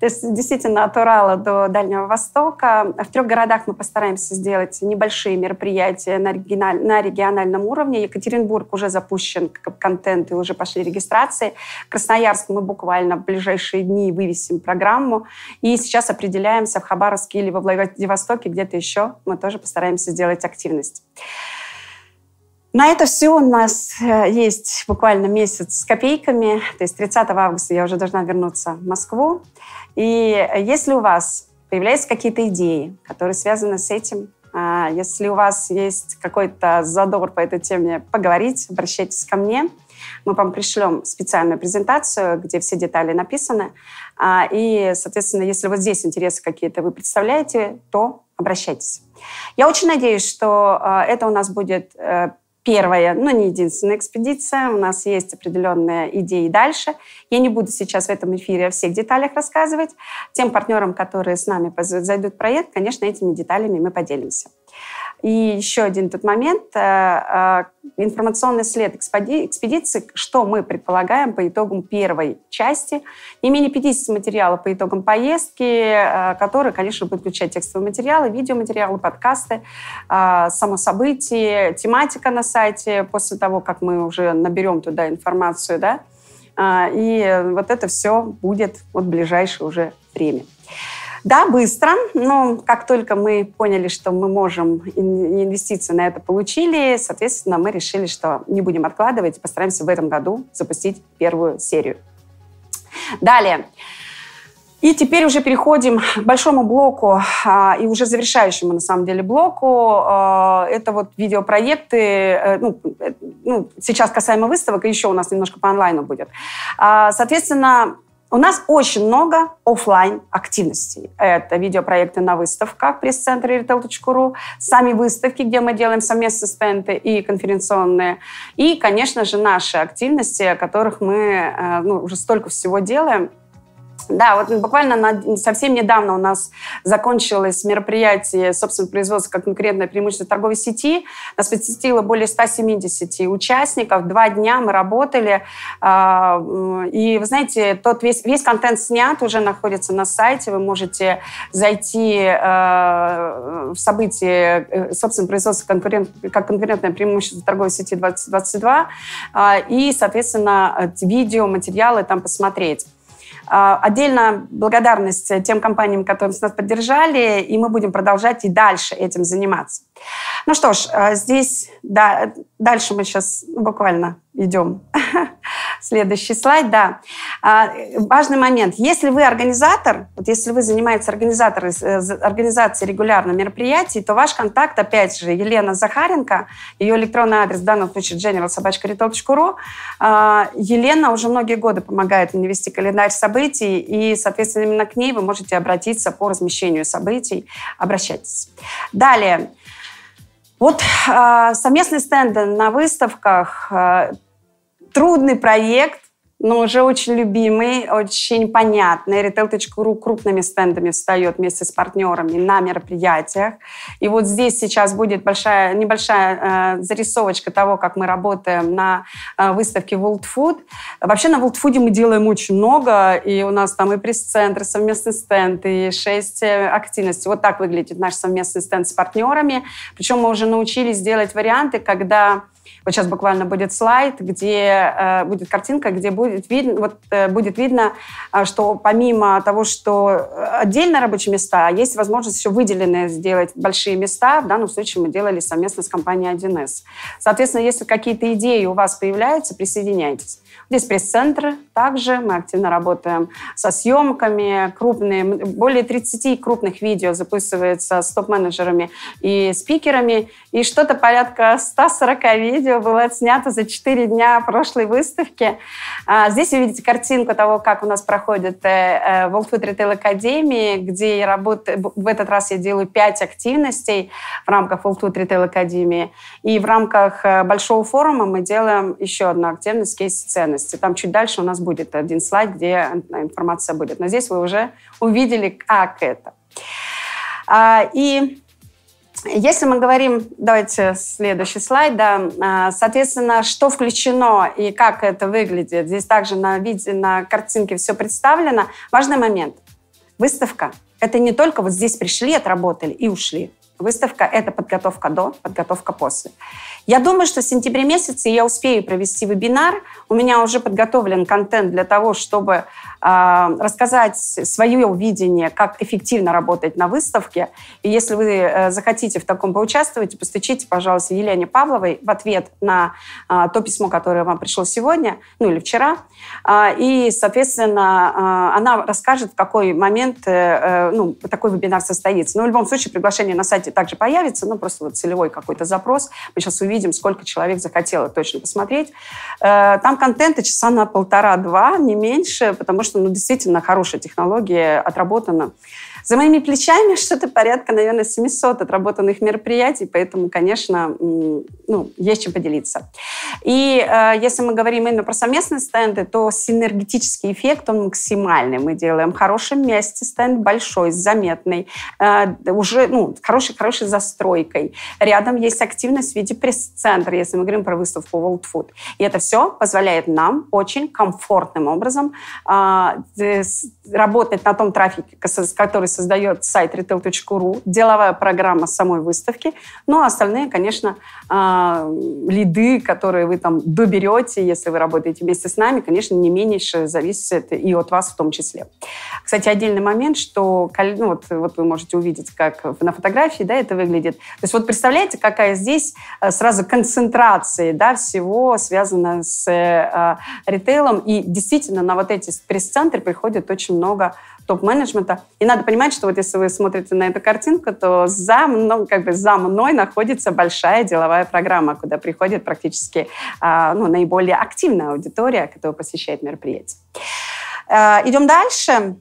То есть действительно от Урала до Дальнего Востока. В трех городах мы постараемся сделать небольшие мероприятия на, региональ, на региональном уровне. Екатеринбург уже запущен контент и уже пошли регистрации. Красноярск мы буквально в ближайшие дни вывесим программу. И сейчас определяемся в Хабаровске или во Владивостоке, где-то еще. Мы тоже постараемся сделать активность. На это все у нас э, есть буквально месяц с копейками. То есть 30 августа я уже должна вернуться в Москву. И если у вас появляются какие-то идеи, которые связаны с этим, а, если у вас есть какой-то задор по этой теме поговорить, обращайтесь ко мне. Мы вам пришлем специальную презентацию, где все детали написаны. А, и, соответственно, если вот здесь интересы какие-то вы представляете, то обращайтесь. Я очень надеюсь, что а, это у нас будет э, первая, но не единственная экспедиция. У нас есть определенная идея и дальше. Я не буду сейчас в этом эфире о всех деталях рассказывать. Тем партнерам, которые с нами зайдут в проект, конечно, этими деталями мы поделимся. И еще один тот момент, э, э, информационный след экспедиции, что мы предполагаем по итогам первой части. Не менее 50 материалов по итогам поездки, э, которые, конечно, будут включать текстовые материалы, видеоматериалы, подкасты, само событие, тематика на сайте после того, как мы уже наберем туда информацию, да, и вот это все будет вот в ближайшее уже время. Да, быстро, но как только мы поняли, что мы можем, инвестиции на это получили, соответственно, мы решили, что не будем откладывать и постараемся в этом году запустить первую серию. Далее. И теперь уже переходим к большому блоку а, и уже завершающему, на самом деле, блоку. А, это вот видеопроекты, а, ну, э, ну, сейчас касаемо выставок, и еще у нас немножко по онлайну будет. А, соответственно, у нас очень много офлайн активностей. Это видеопроекты на выставках пресс-центре retail.ru, сами выставки, где мы делаем совместные стенды и конференционные, и, конечно же, наши активности, о которых мы э, ну, уже столько всего делаем. Да, вот буквально на, совсем недавно у нас закончилось мероприятие собственного производства как конкурентное преимущество торговой сети. Нас посетило более 170 участников. Два дня мы работали. А, и, вы знаете, тот весь, весь контент снят, уже находится на сайте. Вы можете зайти а, в событие э, собственного производства конкурент, как конкурентное преимущество торговой сети 2022 а, и, соответственно, видео, материалы там посмотреть. А, отдельно благодарность э, тем компаниям, которые нас поддержали, и мы будем продолжать и дальше этим заниматься. Ну что ж, э, здесь, да, дальше мы сейчас буквально идем. Следующий слайд, да. А, важный момент. Если вы организатор, вот если вы занимаетесь организатором, э, организации регулярно мероприятий, то ваш контакт, опять же, Елена Захаренко, ее электронный адрес в данном случае generalsobachkaretail.ru. А, Елена уже многие годы помогает мне вести календарь событий, и, соответственно, именно к ней вы можете обратиться по размещению событий. Обращайтесь. Далее. Вот э, совместные стенды на выставках э, трудный проект, но уже очень любимый, очень понятный. Retail.ru крупными стендами встает вместе с партнерами на мероприятиях. И вот здесь сейчас будет большая, небольшая э, зарисовочка того, как мы работаем на э, выставке World Food. Вообще на World Food мы делаем очень много, и у нас там и пресс-центр, совместный стенд, и шесть э, активностей. Вот так выглядит наш совместный стенд с партнерами. Причем мы уже научились делать варианты, когда вот сейчас буквально будет слайд, где э, будет картинка, где будет видно, вот, э, будет видно, э, что помимо того, что э, отдельно рабочие места, есть возможность еще выделенные сделать большие места. В данном случае мы делали совместно с компанией 1С. Соответственно, если какие-то идеи у вас появляются, присоединяйтесь. Здесь пресс центр также. Мы активно работаем со съемками. Крупные, более 30 крупных видео записывается с топ-менеджерами и спикерами. И что-то порядка 140 видео видео было отснято за 4 дня прошлой выставки. А, здесь вы видите картинку того, как у нас проходит э, э, World Food Retail Academy, где я работаю... В этот раз я делаю 5 активностей в рамках World Food Retail Academy. И в рамках э, большого форума мы делаем еще одну активность кейс ценности. Там чуть дальше у нас будет один слайд, где информация будет. Но здесь вы уже увидели, как это. А, и если мы говорим, давайте следующий слайд, да, а, соответственно, что включено и как это выглядит. Здесь также на виде, на картинке все представлено. Важный момент. Выставка – это не только вот здесь пришли, отработали и ушли. Выставка – это подготовка до, подготовка после. Я думаю, что в сентябре месяце я успею провести вебинар. У меня уже подготовлен контент для того, чтобы а, рассказать свое видение, как эффективно работать на выставке. И если вы э, захотите в таком поучаствовать, постучите, пожалуйста, Елене Павловой в ответ на а, то письмо, которое вам пришло сегодня, ну или вчера. А, и, соответственно, она расскажет, в какой момент э, э, ну, такой вебинар состоится. Но в любом случае приглашение на сайте также появится, ну просто вот целевой какой-то запрос. Мы сейчас увидим, сколько человек захотело точно посмотреть. Там контента часа на полтора-два, не меньше, потому что что ну, действительно хорошая технология отработана. За моими плечами что-то порядка, наверное, 700 отработанных мероприятий, поэтому, конечно, ну, есть чем поделиться. И э, если мы говорим именно про совместные стенды, то синергетический эффект, он максимальный. Мы делаем в хорошем месте стенд, большой, заметный, э, уже ну, хороший, хорошей застройкой. Рядом есть активность в виде пресс-центра, если мы говорим про выставку World Food. И это все позволяет нам очень комфортным образом э, работать на том трафике, который создает сайт retail.ru, деловая программа самой выставки, ну а остальные, конечно, а, лиды, которые вы там доберете, если вы работаете вместе с нами, конечно, не меньше зависит и от вас в том числе. Кстати, отдельный момент, что ну, вот, вот вы можете увидеть, как на фотографии да, это выглядит. То есть вот представляете, какая здесь э, сразу концентрация да, всего связанного с э, а, ритейлом. И действительно на вот эти пресс-центры приходит очень много топ-менеджмента. И надо понимать, понимать, что вот если вы смотрите на эту картинку, то за мной, как бы за мной находится большая деловая программа, куда приходит практически а, ну, наиболее активная аудитория, которая посещает мероприятие. Э, идем дальше.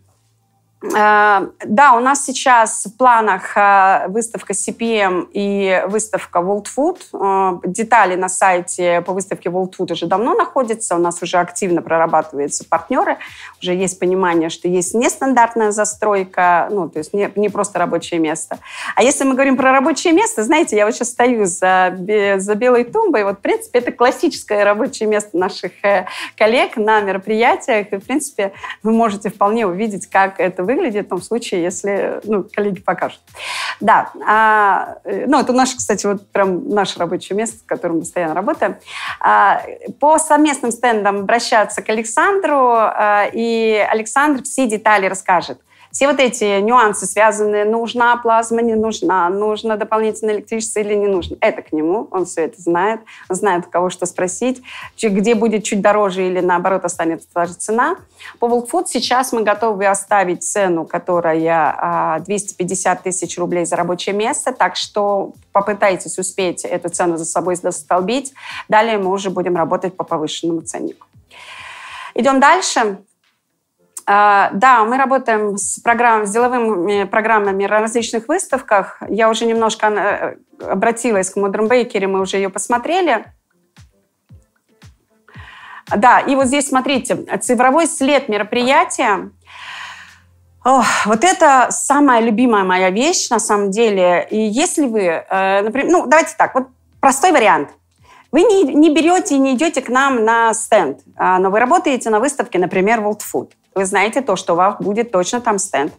Э, да, у нас сейчас в планах э, выставка CPM и выставка World Food. Э, детали на сайте по выставке World Food уже давно находятся. У нас уже активно прорабатываются партнеры. Уже есть понимание, что есть нестандартная застройка, ну, то есть не, не просто рабочее место. А если мы говорим про рабочее место, знаете, я вот сейчас стою за, за белой тумбой. Вот, в принципе, это классическое рабочее место наших коллег на мероприятиях. И, в принципе, вы можете вполне увидеть, как это выглядит выглядит в том случае, если ну, коллеги покажут. Да, а, э, ну это наше, кстати, вот прям наше рабочее место, в котором мы постоянно работаем. А, по совместным стендам обращаться к Александру, а, и Александр все детали расскажет. Все вот эти нюансы, связанные, нужна плазма, не нужна, нужно дополнительное электричество или не нужно, это к нему, он все это знает, знает, у кого что спросить, где будет чуть дороже или наоборот останется та же цена. По Wolf сейчас мы готовы оставить цену, которая 250 а, тысяч рублей за рабочее место, так что попытайтесь успеть эту цену за собой застолбить. Далее мы уже будем работать по повышенному ценнику. Идем дальше. А, да, мы работаем с, программ, с деловыми программами на различных выставках. Я уже немножко э, обратилась к Modern Bakery, мы уже ее посмотрели. Да, и вот здесь смотрите, цифровой след мероприятия. Ох, вот это самая любимая моя вещь на самом деле. И если вы, э, например, ну давайте так, вот простой вариант – вы не, не берете и не идете к нам на стенд, а, но вы работаете на выставке, например, World Food вы знаете то, что у вас будет точно там стенд.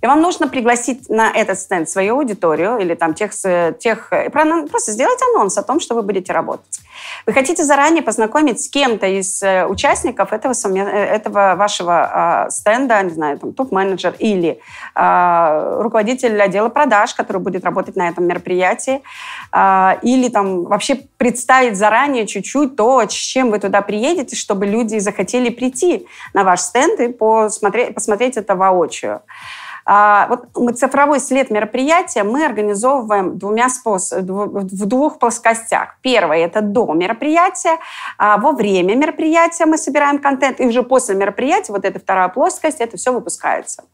И вам нужно пригласить на этот стенд свою аудиторию или там тех, тех э, ну, просто сделать анонс о том, что вы будете работать. Вы хотите заранее познакомить с кем-то из э, участников этого, э, этого вашего а, стенда, не знаю, там топ-менеджер или а, руководитель отдела продаж, который будет работать на этом мероприятии, а, или там вообще представить заранее чуть-чуть то, с чем вы туда приедете, чтобы люди захотели прийти на ваш стенд и посмотреть, посмотреть это воочию. А, вот цифровой след мероприятия мы организовываем двумя способ... в двух плоскостях. Первое – это до мероприятия. А, во время мероприятия мы собираем контент, и уже после мероприятия, вот эта вторая плоскость, это все выпускается.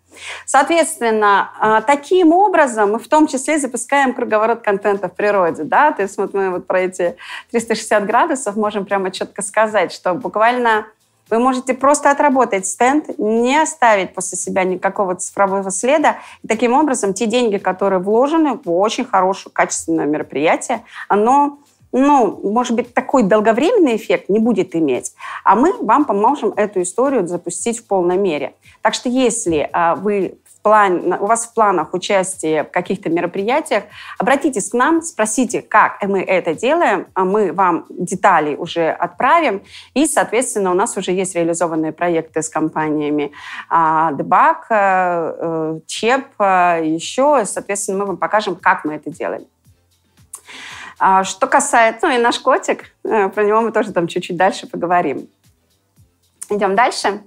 Соответственно, а, таким образом мы в том числе запускаем круговорот контента в природе. Да? То есть вот мы вот про эти 360 градусов можем прямо четко сказать, что буквально вы можете просто отработать стенд, не оставить после себя никакого цифрового следа. И таким образом, те деньги, которые вложены в очень хорошее, качественное мероприятие, оно ну, может быть, такой долговременный эффект не будет иметь, а мы вам поможем эту историю запустить в полной мере. Так что если а, вы план, у вас в планах участие в каких-то мероприятиях, обратитесь к нам, спросите, как мы это делаем, а мы вам детали уже отправим. И, соответственно, у нас уже есть реализованные проекты с компаниями а, Дебак, э, э, ЧЕП, э, еще. Соответственно, мы вам покажем, как мы это делаем. А, что касается, ну и наш котик, про него мы тоже там чуть-чуть дальше поговорим. Идем дальше.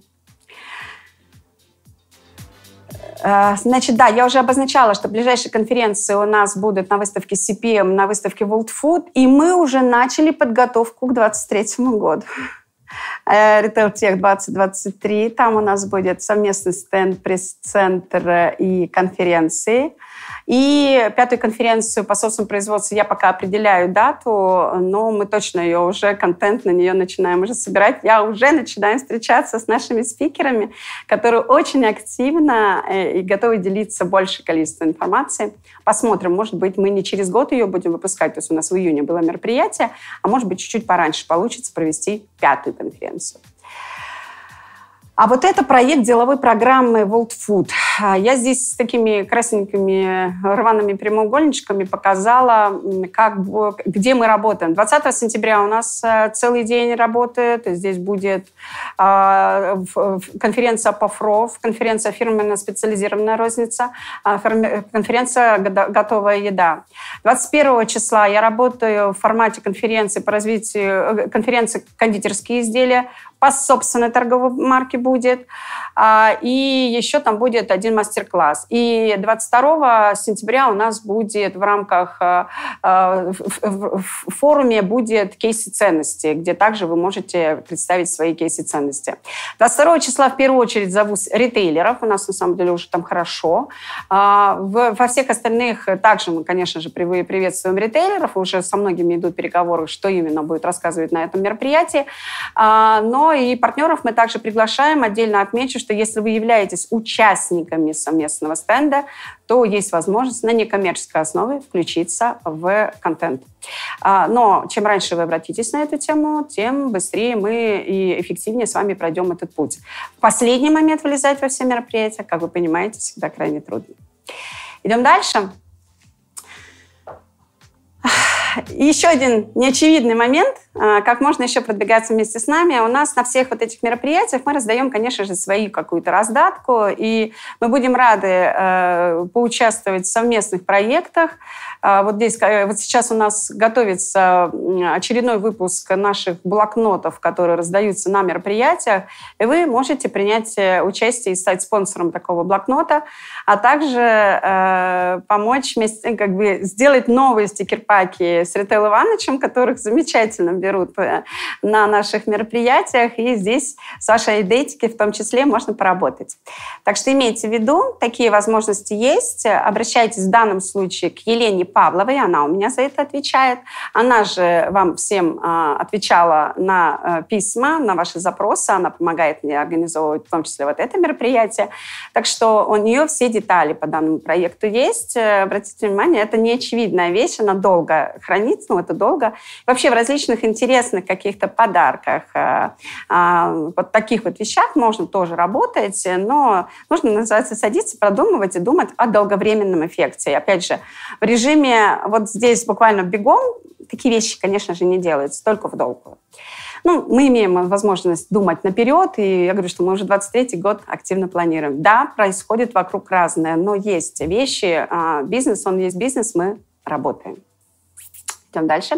Э, значит, да, я уже обозначала, что ближайшие конференции у нас будут на выставке CPM, на выставке World Food, и мы уже начали подготовку к 2023 году. Э, Retail Tech 2023. Там у нас будет совместный стенд, пресс-центр э, и конференции – и пятую конференцию по социальному производству я пока определяю дату, но мы точно ее уже, контент на нее начинаем уже собирать. Я уже начинаю встречаться с нашими спикерами, которые очень активно э, и готовы делиться большее количество информации. Посмотрим, может быть, мы не через год ее будем выпускать, то есть у нас в июне было мероприятие, а может быть, чуть-чуть пораньше получится провести пятую конференцию. А вот это проект деловой программы World Food. А, я здесь с такими красненькими рваными прямоугольничками показала, как, где мы работаем. 20 сентября у нас э, целый день работает, здесь будет а, конференция по ФРОВ, конференция фирменная специализированная розница, а, конференция «Готовая еда». 21 числа я работаю в формате конференции по развитию э, конференции кондитерские изделия по собственной торговой марке будет. А, и еще там будет один мастер-класс. И 22 сентября у нас будет в рамках а, а, в форуме будет кейсы ценности, где также вы можете представить свои кейсы ценности. 22 числа в первую очередь зову ритейлеров. У нас на самом деле уже там хорошо. Во всех остальных также мы, конечно же, приветствуем ритейлеров. Уже со многими идут переговоры, что именно будет рассказывать на этом мероприятии. Но и партнеров мы также приглашаем. Отдельно отмечу, что если вы являетесь участниками совместного стенда, то есть возможность на некоммерческой основе включиться в контент. А, но чем раньше вы обратитесь на эту тему, тем быстрее мы и эффективнее с вами пройдем этот путь. В последний момент влезать во все мероприятия, как вы понимаете, всегда крайне трудно. Идем дальше. Еще один неочевидный момент – а, как можно еще продвигаться вместе с нами. А у нас на всех вот этих мероприятиях мы раздаем, конечно же, свою какую-то раздатку, и мы будем рады э, поучаствовать в совместных проектах. Э, вот здесь, э, вот сейчас у нас готовится очередной выпуск наших блокнотов, которые раздаются на мероприятиях, и вы можете принять э, участие и стать спонсором такого блокнота, а также э, помочь вместе, э, как бы сделать новые стикерпаки с Ритейл Ивановичем, которых замечательно берут э, на наших мероприятиях, и здесь с вашей идентикой в том числе можно поработать. Так что имейте в виду, такие возможности есть. Обращайтесь в данном случае к Елене Павловой, она у меня за это отвечает. Она же вам всем а, отвечала на э, письма, на ваши запросы, она помогает мне организовывать в том числе вот это мероприятие. Так что у нее все детали по данному проекту есть. Э, обратите внимание, это не очевидная вещь, она долго хранится, но ну, это долго. Вообще в различных интересных каких-то подарках, э, а, вот таких вот вещах можно тоже работать, но нужно, называется, садиться, продумывать и думать о долговременном эффекте. И опять же, в режиме вот здесь буквально бегом такие вещи, конечно же, не делаются, только в долгую. Ну, мы имеем возможность думать наперед, и я говорю, что мы уже 23-й год активно планируем. Да, происходит вокруг разное, но есть вещи, а, бизнес, он есть бизнес, мы работаем. Идем Дальше.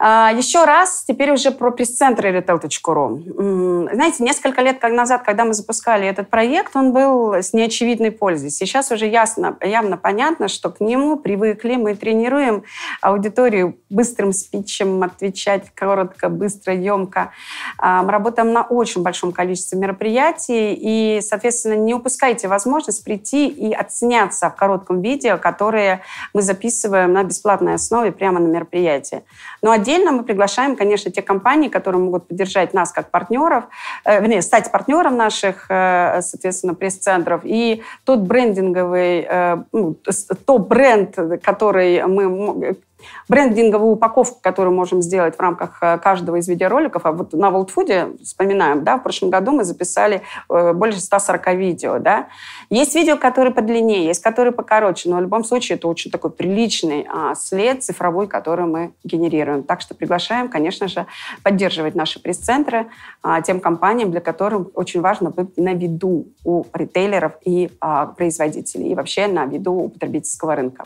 А, Еще раз, теперь уже про пресс-центр retail.ru. Знаете, несколько лет назад, когда мы запускали этот проект, он был с неочевидной пользой. Сейчас уже ясно, явно понятно, что к нему привыкли. Мы тренируем аудиторию быстрым спичем, отвечать коротко, быстро, емко. А, мы работаем на очень большом количестве мероприятий и, соответственно, не упускайте возможность прийти и отсняться в коротком видео, которое мы записываем на бесплатной основе прямо на мероприятии. Ну а отдельно мы приглашаем, конечно, те компании, которые могут поддержать нас как партнеров, э, вернее, стать партнером наших, э, соответственно, пресс-центров. И тот брендинговый, э, ну, то бренд, который мы, брендинговую упаковку, которую можем сделать в рамках э, каждого из видеороликов. А вот на World Food, вспоминаем, да, в прошлом году мы записали э, больше 140 видео. Да. Есть видео, которые подлиннее, есть которые покороче, но в любом случае это очень такой приличный а, след цифровой, который мы генерируем. Так что приглашаем, конечно же, поддерживать наши пресс-центры а, тем компаниям, для которых очень важно быть на виду у ритейлеров и а, производителей, и вообще на виду у потребительского рынка.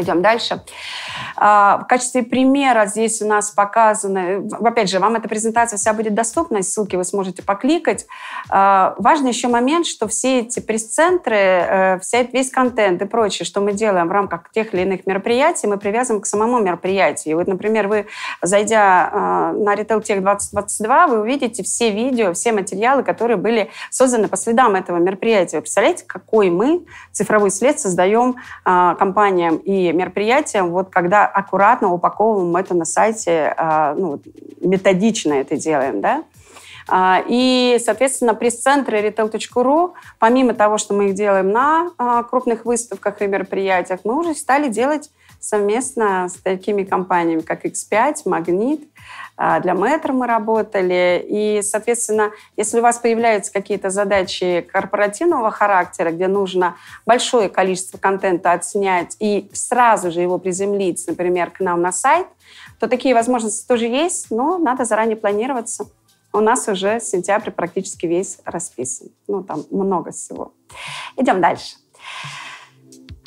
Идем дальше. А, в качестве примера здесь у нас показаны, опять же, вам эта презентация вся будет доступна, ссылки вы сможете покликать. А, важный еще момент, что все эти пресс-центры, э, весь контент и прочее, что мы делаем в рамках тех или иных мероприятий, мы привязываем к самому мероприятию. вот, например, вы, зайдя а, на Retail Tech 2022, вы увидите все видео, все материалы, которые были созданы по следам этого мероприятия. Вы представляете, какой мы цифровой след создаем компаниям и мероприятиям, вот когда аккуратно упаковываем это на сайте, а, ну, методично это делаем, да, а, и, соответственно, пресс-центры retail.ru, помимо того, что мы их делаем на а, крупных выставках и мероприятиях, мы уже стали делать совместно с такими компаниями, как X5, Магнит. А, для метро мы работали. И, соответственно, если у вас появляются какие-то задачи корпоративного характера, где нужно большое количество контента отснять и сразу же его приземлить, например, к нам на сайт, то такие возможности тоже есть, но надо заранее планироваться. У нас уже сентябрь практически весь расписан. Ну, там много всего. Идем дальше.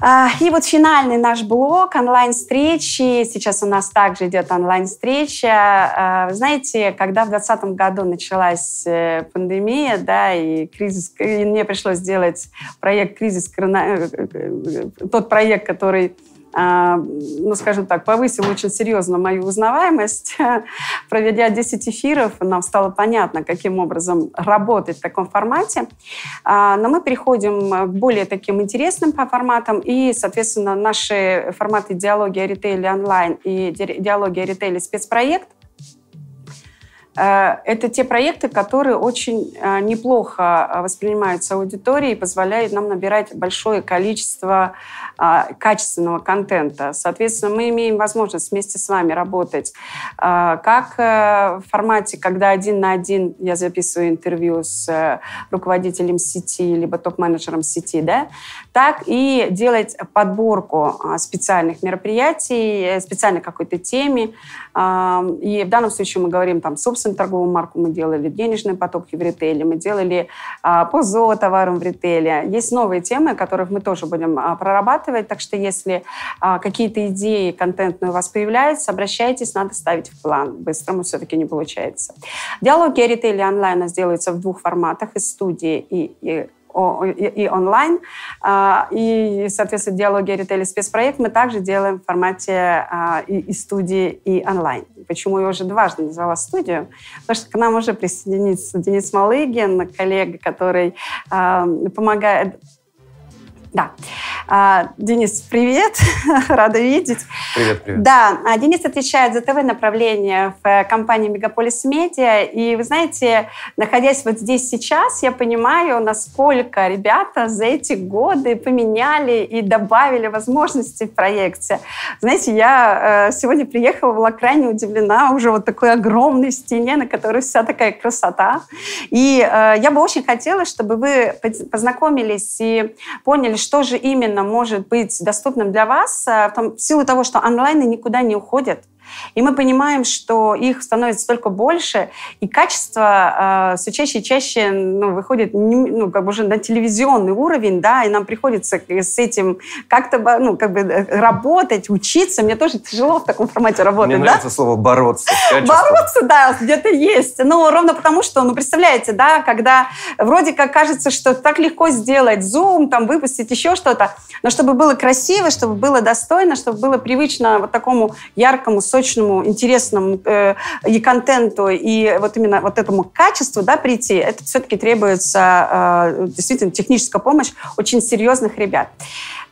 А, и вот финальный наш блок онлайн-встречи. Сейчас у нас также идет онлайн-встреча. А, вы знаете, когда в 2020 году началась э, пандемия, да, и кризис, и мне пришлось сделать проект кризис, э, э, тот проект, который а, ну, скажем так, повысил очень серьезно мою узнаваемость. Проведя 10 эфиров, нам стало понятно, каким образом работать в таком формате. А, но мы переходим к более таким интересным по форматам, и, соответственно, наши форматы диалоги о ритейле онлайн и диалоги о ритейле спецпроект – Э, это те проекты, которые очень э, неплохо э, воспринимаются аудиторией и позволяют нам набирать большое количество качественного контента. Соответственно, мы имеем возможность вместе с вами работать как в формате, когда один на один я записываю интервью с руководителем сети либо топ-менеджером сети, да, так и делать подборку специальных мероприятий, специальной какой-то теме, и в данном случае мы говорим, там, собственную торговую марку мы делали, денежные потоки в ритейле, мы делали а, по золотоварам в ритейле. Есть новые темы, которых мы тоже будем а, прорабатывать, так что если а, какие-то идеи контентные у вас появляются, обращайтесь, надо ставить в план. быстро, мы все-таки не получается. Диалоги о ритейле онлайн у нас делаются в двух форматах, из студии и, и и онлайн. А, и, соответственно, диалоги о ритейле спецпроект мы также делаем в формате а, и студии, и онлайн. Почему я уже дважды назвала студию? Потому что к нам уже присоединится Денис Малыгин, коллега, который а, помогает, да. А, Денис, привет, рада видеть. Привет, привет. Да, а, Денис отвечает за ТВ-направление в э, компании «Мегаполис Медиа». И вы знаете, находясь вот здесь сейчас, я понимаю, насколько ребята за эти годы поменяли и добавили возможности в проекте. Знаете, я э, сегодня приехала, была крайне удивлена уже вот такой огромной стене, на которой вся такая красота. И э, я бы очень хотела, чтобы вы познакомились и поняли, что же именно может быть доступным для вас, э, в, силу того, что онлайны никуда не уходят, и мы понимаем, что их становится только больше, и качество э, а, все чаще и чаще ну, выходит ну, как бы уже на телевизионный уровень, да, и нам приходится с этим как-то ну, как бы э, работать, учиться. Мне тоже тяжело в таком формате работать. Мне да? нравится слово «бороться». Бороться, да, где-то есть. Ну, ровно потому что, ну, представляете, да, когда вроде как кажется, что так легко сделать зум, там, выпустить еще что-то, но чтобы было красиво, чтобы было достойно, чтобы было привычно вот такому яркому, сочному сочному, интересному э, и контенту, и вот именно вот этому качеству да, прийти, это все-таки требуется э, действительно техническая помощь очень серьезных ребят.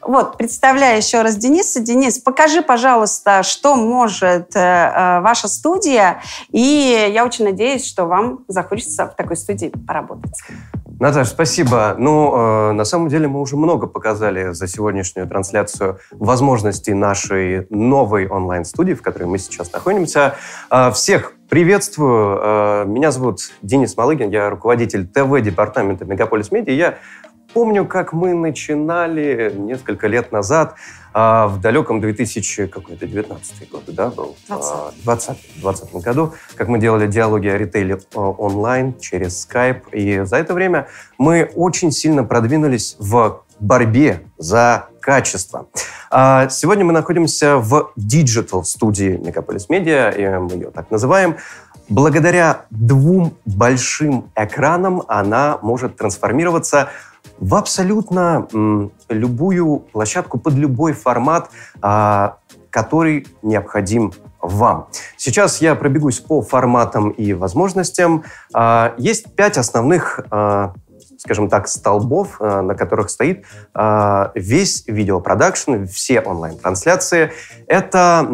Вот, представляю еще раз Дениса. Денис, покажи, пожалуйста, что может э, э, ваша студия. И я очень надеюсь, что вам захочется в такой студии поработать. Наташа, спасибо. Ну, э, на самом деле мы уже много показали за сегодняшнюю трансляцию возможностей нашей новой онлайн-студии, в которой мы сейчас находимся. Э, всех приветствую. Э, меня зовут Денис Малыгин, я руководитель ТВ-департамента Мегаполис Медиа. Я Помню, как мы начинали несколько лет назад, а, в далеком 2019 году, да, был? 20. А, 20, году, как мы делали диалоги о ритейле э, онлайн через Skype. И за это время мы очень сильно продвинулись в борьбе за качество. А, сегодня мы находимся в диджитал студии Мегаполис Медиа, и мы ее так называем. Благодаря двум большим экранам она может трансформироваться в абсолютно любую площадку, под любой формат, а, который необходим вам. Сейчас я пробегусь по форматам и возможностям. А, есть пять основных а, скажем так, столбов, на которых стоит весь видеопродакшн, все онлайн-трансляции. Это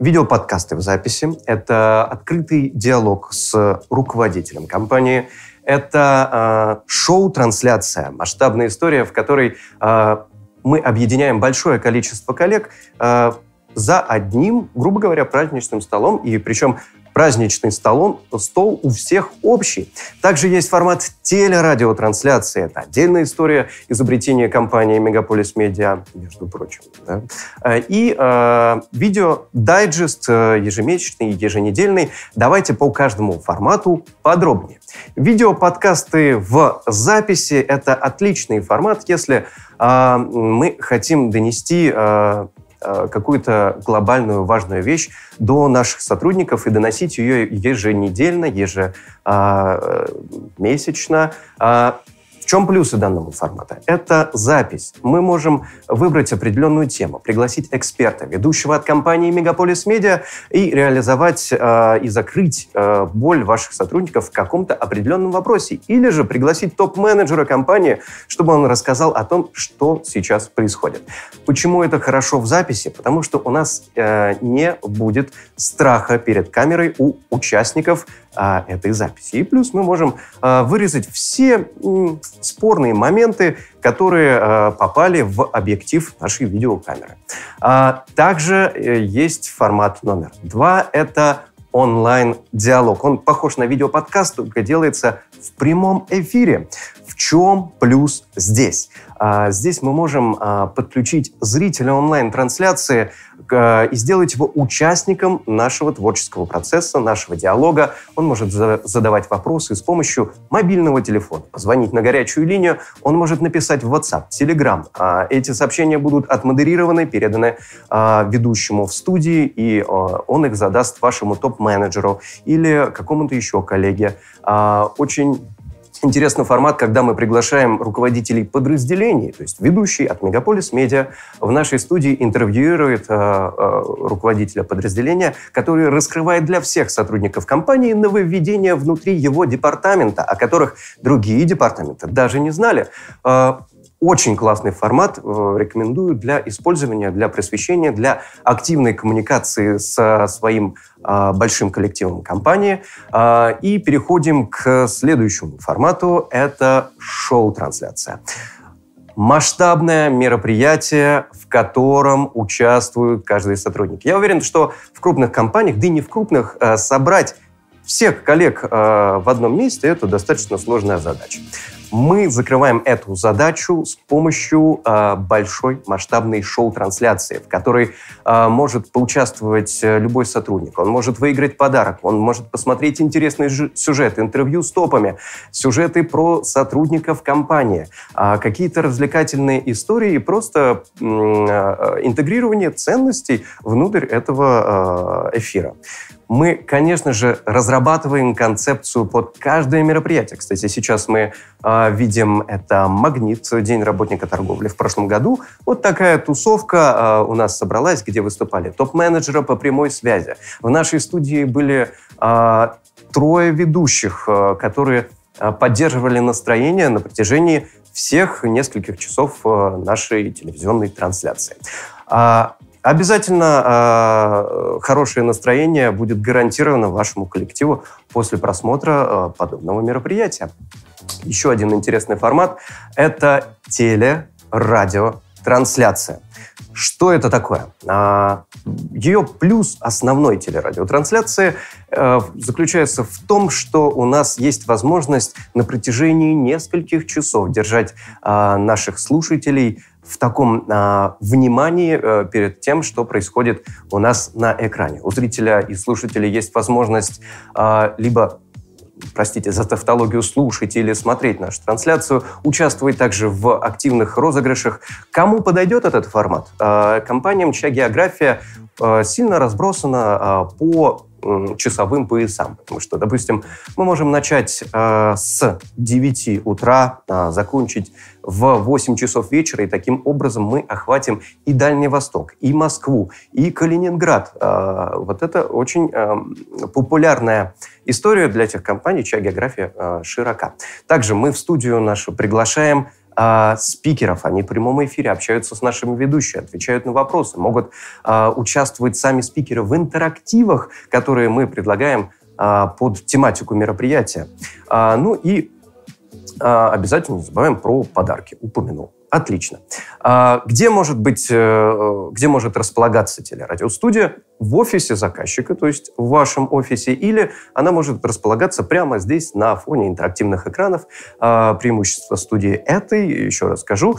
видеоподкасты в записи, это открытый диалог с руководителем компании, это э, шоу-трансляция, масштабная история, в которой э, мы объединяем большое количество коллег э, за одним, грубо говоря, праздничным столом, и причем Праздничный столон, стол у всех общий. Также есть формат телерадиотрансляции. Это отдельная история изобретения компании «Мегаполис Медиа», между прочим. Да? Э, и э, видео-дайджест э, ежемесячный и еженедельный. Давайте по каждому формату подробнее. Видео-подкасты в записи – это отличный формат, если э, мы хотим донести э, Э, какую-то глобальную важную вещь до наших сотрудников и доносить ее еженедельно, ежемесячно. А, э, а, в чем плюсы данного формата? Это запись. Мы можем выбрать определенную тему, пригласить эксперта, ведущего от компании «Мегаполис Медиа» и реализовать э, и закрыть э, боль ваших сотрудников в каком-то определенном вопросе. Или же пригласить топ-менеджера компании, чтобы он рассказал о том, что сейчас происходит. Почему это хорошо в записи? Потому что у нас э, не будет страха перед камерой у участников э, этой записи. И плюс мы можем э, вырезать все... Э, спорные моменты, которые э, попали в объектив нашей видеокамеры. А, также э, есть формат номер два – это онлайн-диалог. Он похож на видеоподкаст, только делается в прямом эфире. В чем плюс здесь? А, здесь мы можем а, подключить зрителя онлайн-трансляции а, и сделать его участником нашего творческого процесса, нашего диалога. Он может задавать вопросы с помощью мобильного телефона, позвонить на горячую линию, он может написать в WhatsApp, Telegram. Эти сообщения будут отмодерированы, переданы ведущему в студии, и он их задаст вашему топ-менеджеру или какому-то еще коллеге. Очень интересный формат, когда мы приглашаем руководителей подразделений, то есть ведущий от Мегаполис Медиа в нашей студии интервьюирует э, э, руководителя подразделения, который раскрывает для всех сотрудников компании нововведения внутри его департамента, о которых другие департаменты даже не знали. Э, очень классный формат, э, рекомендую для использования, для просвещения, для активной коммуникации со своим э, большим коллективом компании. Э, и переходим к следующему формату. Это шоу-трансляция. Масштабное мероприятие, в котором участвуют каждый сотрудник. Я уверен, что в крупных компаниях, да и не в крупных, собрать всех коллег в одном месте – это достаточно сложная задача. Мы закрываем эту задачу с помощью э, большой масштабной шоу-трансляции, в которой э, может поучаствовать э, любой сотрудник. Он может выиграть подарок, он может посмотреть интересные сюжеты, интервью с топами, сюжеты про сотрудников компании, э, какие-то развлекательные истории и просто э, интегрирование ценностей внутрь этого э, эфира мы, конечно же, разрабатываем концепцию под каждое мероприятие. Кстати, сейчас мы э, видим это «Магнит», День работника торговли в прошлом году. Вот такая тусовка э, у нас собралась, где выступали топ-менеджеры по прямой связи. В нашей студии были э, трое ведущих, э, которые поддерживали настроение на протяжении всех нескольких часов нашей телевизионной трансляции. Обязательно э, хорошее настроение будет гарантировано вашему коллективу после просмотра э, подобного мероприятия. Еще один интересный формат – это телерадиотрансляция. Что это такое? А, ее плюс основной телерадиотрансляции э, заключается в том, что у нас есть возможность на протяжении нескольких часов держать наших слушателей в таком а, внимании а, перед тем, что происходит у нас на экране. У зрителя и слушателя есть возможность а, либо простите за тавтологию, слушать или смотреть нашу трансляцию, участвовать также в активных розыгрышах. Кому подойдет этот формат? А, компаниям «Чья география» э, сильно разбросана а, по Э, часовым поясам. Потому что, допустим, мы можем начать э, с 9 утра, э, закончить в 8 часов вечера, и таким образом мы охватим и Дальний Восток, и Москву, и Калининград. Э, вот это очень э, популярная история для тех компаний, чья география э, широка. Также мы в студию нашу приглашаем э, спикеров, они в прямом эфире общаются с нашими ведущими, отвечают на вопросы, могут э, участвовать сами спикеры в интерактивах, которые мы предлагаем э, под тематику мероприятия. Э, ну и э, обязательно не забываем про подарки, упомянул. Отлично. А где может быть, э, э, где может располагаться телерадиостудия? В офисе заказчика, то есть в вашем офисе, или она может располагаться прямо здесь на фоне интерактивных экранов. А, преимущество студии этой, еще раз скажу,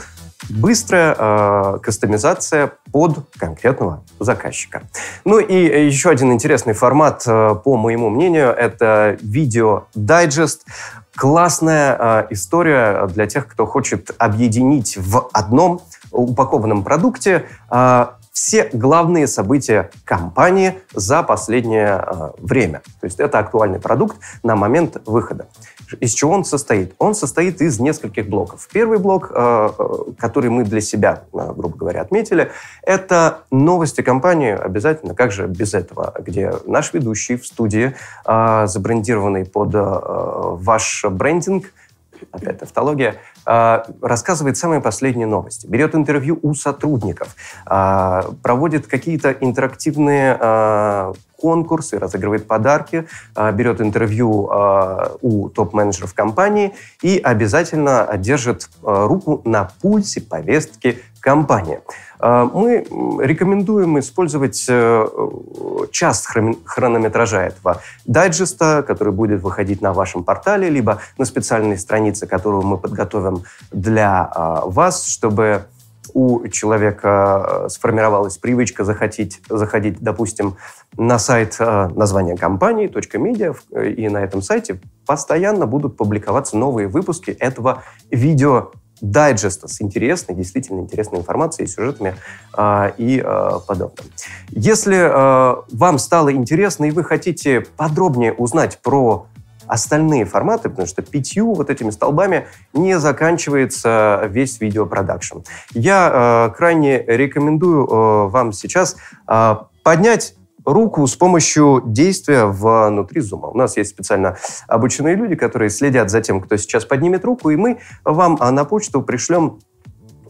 быстрая а, кастомизация под конкретного заказчика. Ну и еще один интересный формат, э, по моему мнению, это видео-дайджест. Классная э, история для тех, кто хочет объединить в одном упакованном продукте э, все главные события компании за последнее э, время. То есть это актуальный продукт на момент выхода. Из чего он состоит? Он состоит из нескольких блоков. Первый блок, э, э, который мы для себя, грубо говоря, отметили, это новости компании обязательно, как же без этого, где наш ведущий в студии, забрендированный под ваш брендинг, опять тавтология, а, рассказывает самые последние новости, берет интервью у сотрудников, а, проводит какие-то интерактивные а, конкурсы, разыгрывает подарки, берет интервью у топ-менеджеров компании и обязательно держит руку на пульсе повестки компании. Мы рекомендуем использовать э, час хронометража этого дайджеста, который будет выходить на вашем портале, либо на специальной странице, которую мы подготовим материалом для а, вас, чтобы у человека а, сформировалась привычка захотеть, заходить, допустим, на сайт а, названия компании .media, э, и на этом сайте постоянно будут публиковаться новые выпуски этого видео дайджеста с интересной, действительно интересной информацией, сюжетами э, и э, подобным. Если э, вам стало интересно и вы хотите подробнее узнать про остальные форматы, потому что пятью вот этими столбами не заканчивается весь видеопродакшн. Я э, крайне рекомендую э, вам сейчас э, поднять руку с помощью действия внутри зума. У нас есть специально обученные люди, которые следят за тем, кто сейчас поднимет руку, и мы вам э, на почту пришлем,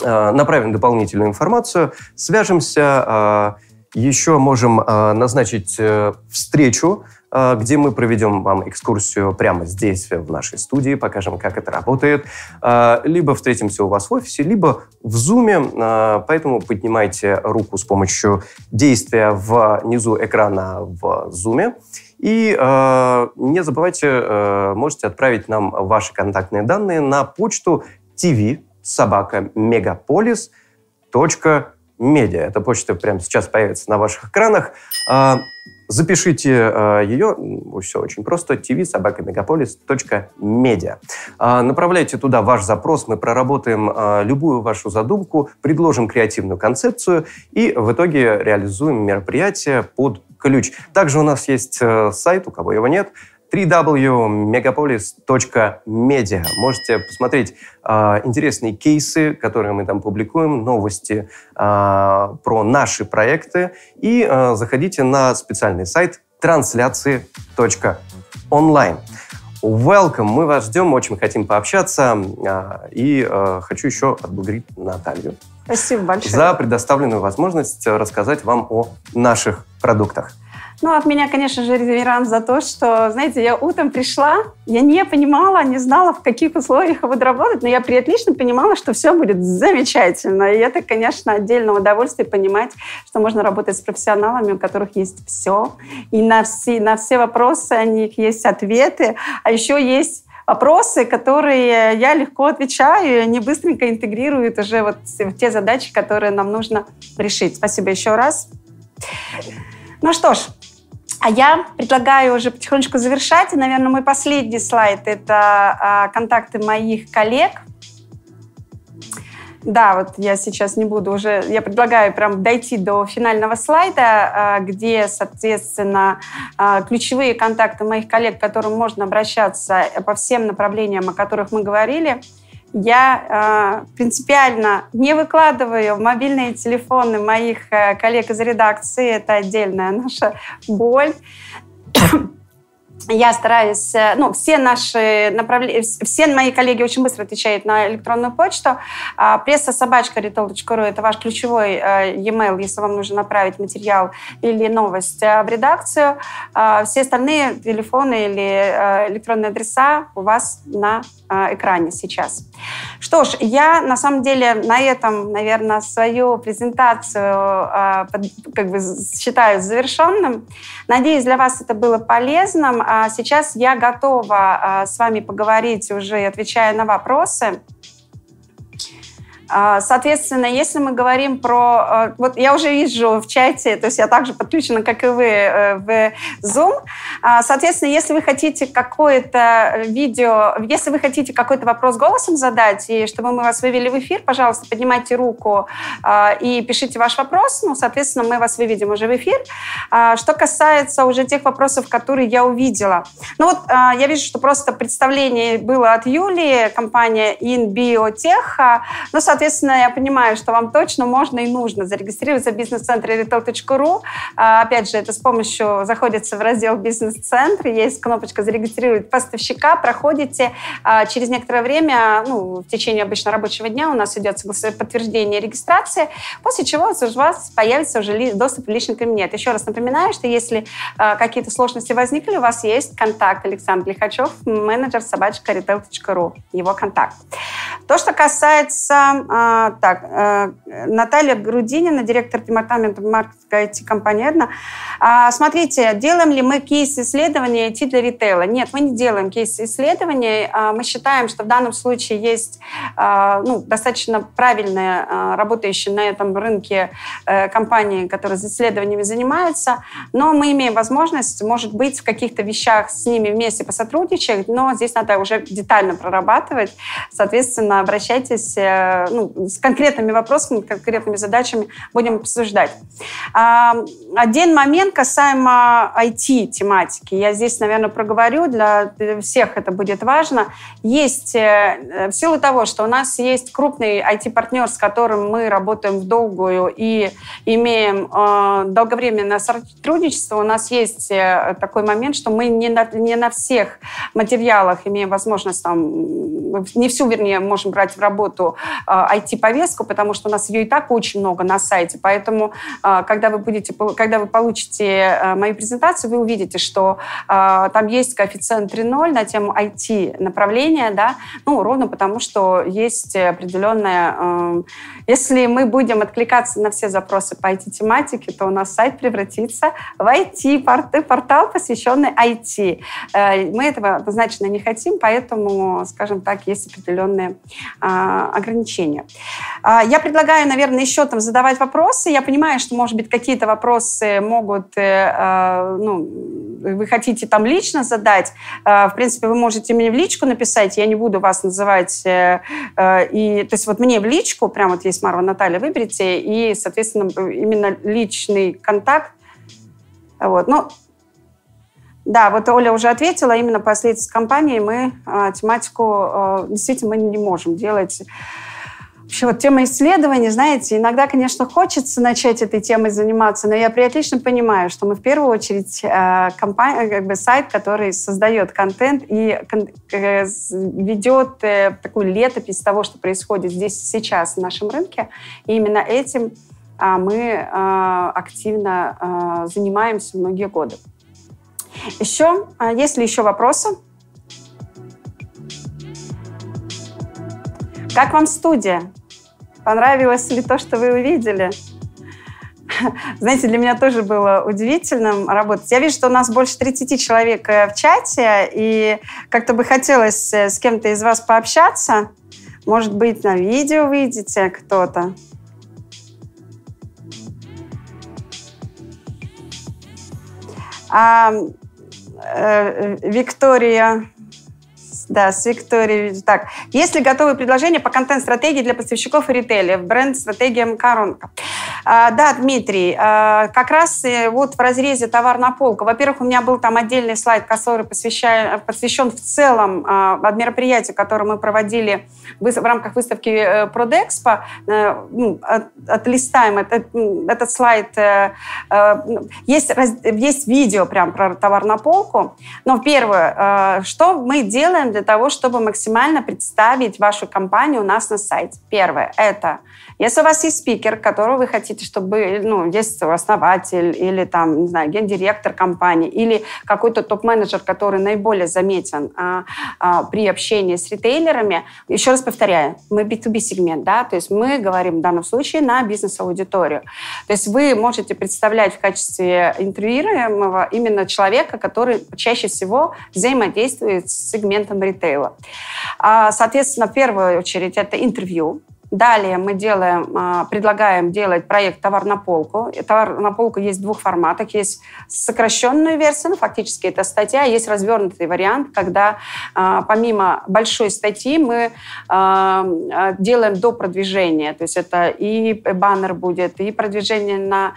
э, направим дополнительную информацию, свяжемся, э, еще можем назначить встречу а, где мы проведем вам экскурсию прямо здесь, в нашей студии, покажем, как это работает. А, либо встретимся у вас в офисе, либо в Zoom, а, поэтому поднимайте руку с помощью действия внизу экрана в Zoom. И не забывайте, можете отправить нам ваши контактные данные на почту tv собака мегаполис .media. Эта почта прямо сейчас появится на ваших экранах. Запишите э, ее, все очень просто, tv.megapolis.media. Э, а, направляйте туда ваш запрос, мы проработаем э, любую вашу задумку, предложим креативную концепцию и в итоге реализуем мероприятие под ключ. Также у нас есть э, сайт, у кого его нет – www.megapolis.media. Можете посмотреть э, интересные кейсы, которые мы там публикуем, новости э, про наши проекты. И э, заходите на специальный сайт трансляции.онлайн. Welcome, мы вас ждем, очень хотим пообщаться. Э, и э, хочу еще отблагодарить Наталью Спасибо большое. за предоставленную возможность рассказать вам о наших продуктах. Ну, от меня, конечно же, реверанс за то, что, знаете, я утром пришла, я не понимала, не знала, в каких условиях буду работать, но я при отлично понимала, что все будет замечательно. И это, конечно, отдельное удовольствие понимать, что можно работать с профессионалами, у которых есть все. И на все, на все вопросы у них есть ответы. А еще есть вопросы, которые я легко отвечаю, и они быстренько интегрируют уже вот те задачи, которые нам нужно решить. Спасибо еще раз. Ну что ж, а я предлагаю уже потихонечку завершать. И, наверное, мой последний слайд – это а, контакты моих коллег. Да, вот я сейчас не буду уже, я предлагаю прям дойти до финального слайда, а, где, соответственно, а, ключевые контакты моих коллег, к которым можно обращаться по всем направлениям, о которых мы говорили – я э, принципиально не выкладываю в мобильные телефоны моих э, коллег из редакции. Это отдельная наша боль. Я стараюсь, э, ну, все наши направления, все мои коллеги очень быстро отвечают на электронную почту. А, пресса собачка ритол.ру – это ваш ключевой э, e-mail, если вам нужно направить материал или новость э, в редакцию. А, все остальные телефоны или электронные адреса у вас на экране сейчас. Что ж, я на самом деле на этом, наверное, свою презентацию а, как бы считаю завершенным. Надеюсь, для вас это было полезным. А сейчас я готова а, с вами поговорить уже, отвечая на вопросы. А, соответственно, если мы говорим про... Э, вот я уже вижу в чате, то есть я также подключена, как и вы, э, в Zoom. А, соответственно, если вы хотите какое-то видео, если вы хотите какой-то вопрос голосом задать, и чтобы мы вас вывели в эфир, пожалуйста, поднимайте руку а, и пишите ваш вопрос. Ну, соответственно, мы вас выведем уже в эфир. Что касается уже тех вопросов, которые я увидела. Ну вот я вижу, что просто представление было от Юлии, компания InBiotech. Но, ну, соответственно, соответственно, я понимаю, что вам точно можно и нужно зарегистрироваться в бизнес-центре retail.ru. А, опять же, это с помощью, заходится в раздел «Бизнес-центр», есть кнопочка «Зарегистрировать поставщика», проходите. А, через некоторое время, ну, в течение обычно рабочего дня у нас идет подтверждение регистрации, после чего у вас появится уже доступ в личный кабинет. Еще раз напоминаю, что если а, какие-то сложности возникли, у вас есть контакт Александр Лихачев, менеджер собачка retail.ru, его контакт. То, что касается а, так. А, Наталья Грудинина, директор департамента маркетинга IT-компании «Эдна». А, смотрите, делаем ли мы кейс исследования IT для ритейла? Нет, мы не делаем кейс исследования. А, мы считаем, что в данном случае есть а, ну, достаточно правильные а, работающие на этом рынке а, э, компании, которые с исследованиями занимаются, но мы имеем возможность, может быть, в каких-то вещах с ними вместе посотрудничать, но здесь надо уже детально прорабатывать. Соответственно, обращайтесь э, ну, с конкретными вопросами, конкретными задачами будем обсуждать. А, один момент касаемо IT-тематики. Я здесь, наверное, проговорю, для всех это будет важно. Есть, э, в силу того, что у нас есть крупный IT-партнер, с которым мы работаем в долгую и имеем э, долговременное сотрудничество, у нас есть э, такой момент, что мы не на, не на всех материалах имеем возможность там, не всю, вернее, можем брать в работу IT-повестку, э, потому что у нас ее и так очень много на сайте. Поэтому, э, когда вы, будете, когда вы получите э, мою презентацию, вы увидите, что там есть коэффициент 3.0 на тему IT-направления, да, ну, ровно потому, что есть определенная... Если мы будем откликаться на все запросы по IT-тематике, то у нас сайт превратится в IT-портал, посвященный IT. Мы этого однозначно не хотим, поэтому, скажем так, есть определенные ограничения сожалению. А, я предлагаю, наверное, еще там задавать вопросы. Я понимаю, что, может быть, какие-то вопросы могут, э, а, ну, вы хотите там лично задать. А, в принципе, вы можете мне в личку написать, я не буду вас называть. Э, э, и, то есть вот мне в личку, прямо вот есть Марва Наталья, выберите, и, соответственно, именно личный контакт. Вот, ну, да, вот Оля уже ответила, именно по с компанией мы э, тематику, э, действительно, мы не можем делать Вообще, вот тема исследований, знаете, иногда, конечно, хочется начать этой темой заниматься, но я отлично понимаю, что мы в первую очередь э, компания, э, как бы сайт, который создает контент и э, ведет такую летопись того, что происходит здесь сейчас на нашем рынке. И именно этим а, мы активно занимаемся многие годы. Еще, а, есть ли еще вопросы? Как вам студия? понравилось ли то, что вы увидели. Знаете, для меня тоже было удивительным работать. Я вижу, что у нас больше 30 человек э, в чате, и как-то бы хотелось э, с кем-то из вас пообщаться. Может быть, на видео выйдете кто-то. А, э, Виктория да, с Викторией. Так, есть ли готовые предложения по контент-стратегии для поставщиков и ритейлеров? Бренд-стратегиям Коронка. А, да, Дмитрий, а, как раз э, вот в разрезе товар на полку. Во-первых, у меня был там отдельный слайд, который посвящен, посвящен в целом а, мероприятия, которое мы проводили в, в рамках выставки э, Продэкспо. А, от, отлистаем этот, этот слайд. А, есть, есть видео прям про товар на полку. Но первое, а, что мы делаем для для того, чтобы максимально представить вашу компанию у нас на сайте. Первое – это если у вас есть спикер, которого вы хотите, чтобы, ну, есть основатель или там, не знаю, гендиректор компании или какой-то топ-менеджер, который наиболее заметен а, а, при общении с ритейлерами, еще раз повторяю, мы B2B сегмент, да, то есть мы говорим в данном случае на бизнес-аудиторию. То есть вы можете представлять в качестве интервьюируемого именно человека, который чаще всего взаимодействует с сегментом ритейла. А, соответственно, в первую очередь это интервью, Далее мы делаем, а, предлагаем делать проект «Товар на полку». «Товар на полку» есть в двух форматах. Есть сокращенная версия, ну, фактически это статья, есть развернутый вариант, когда а, помимо большой статьи мы а, делаем до продвижения. То есть это и баннер будет, и продвижение на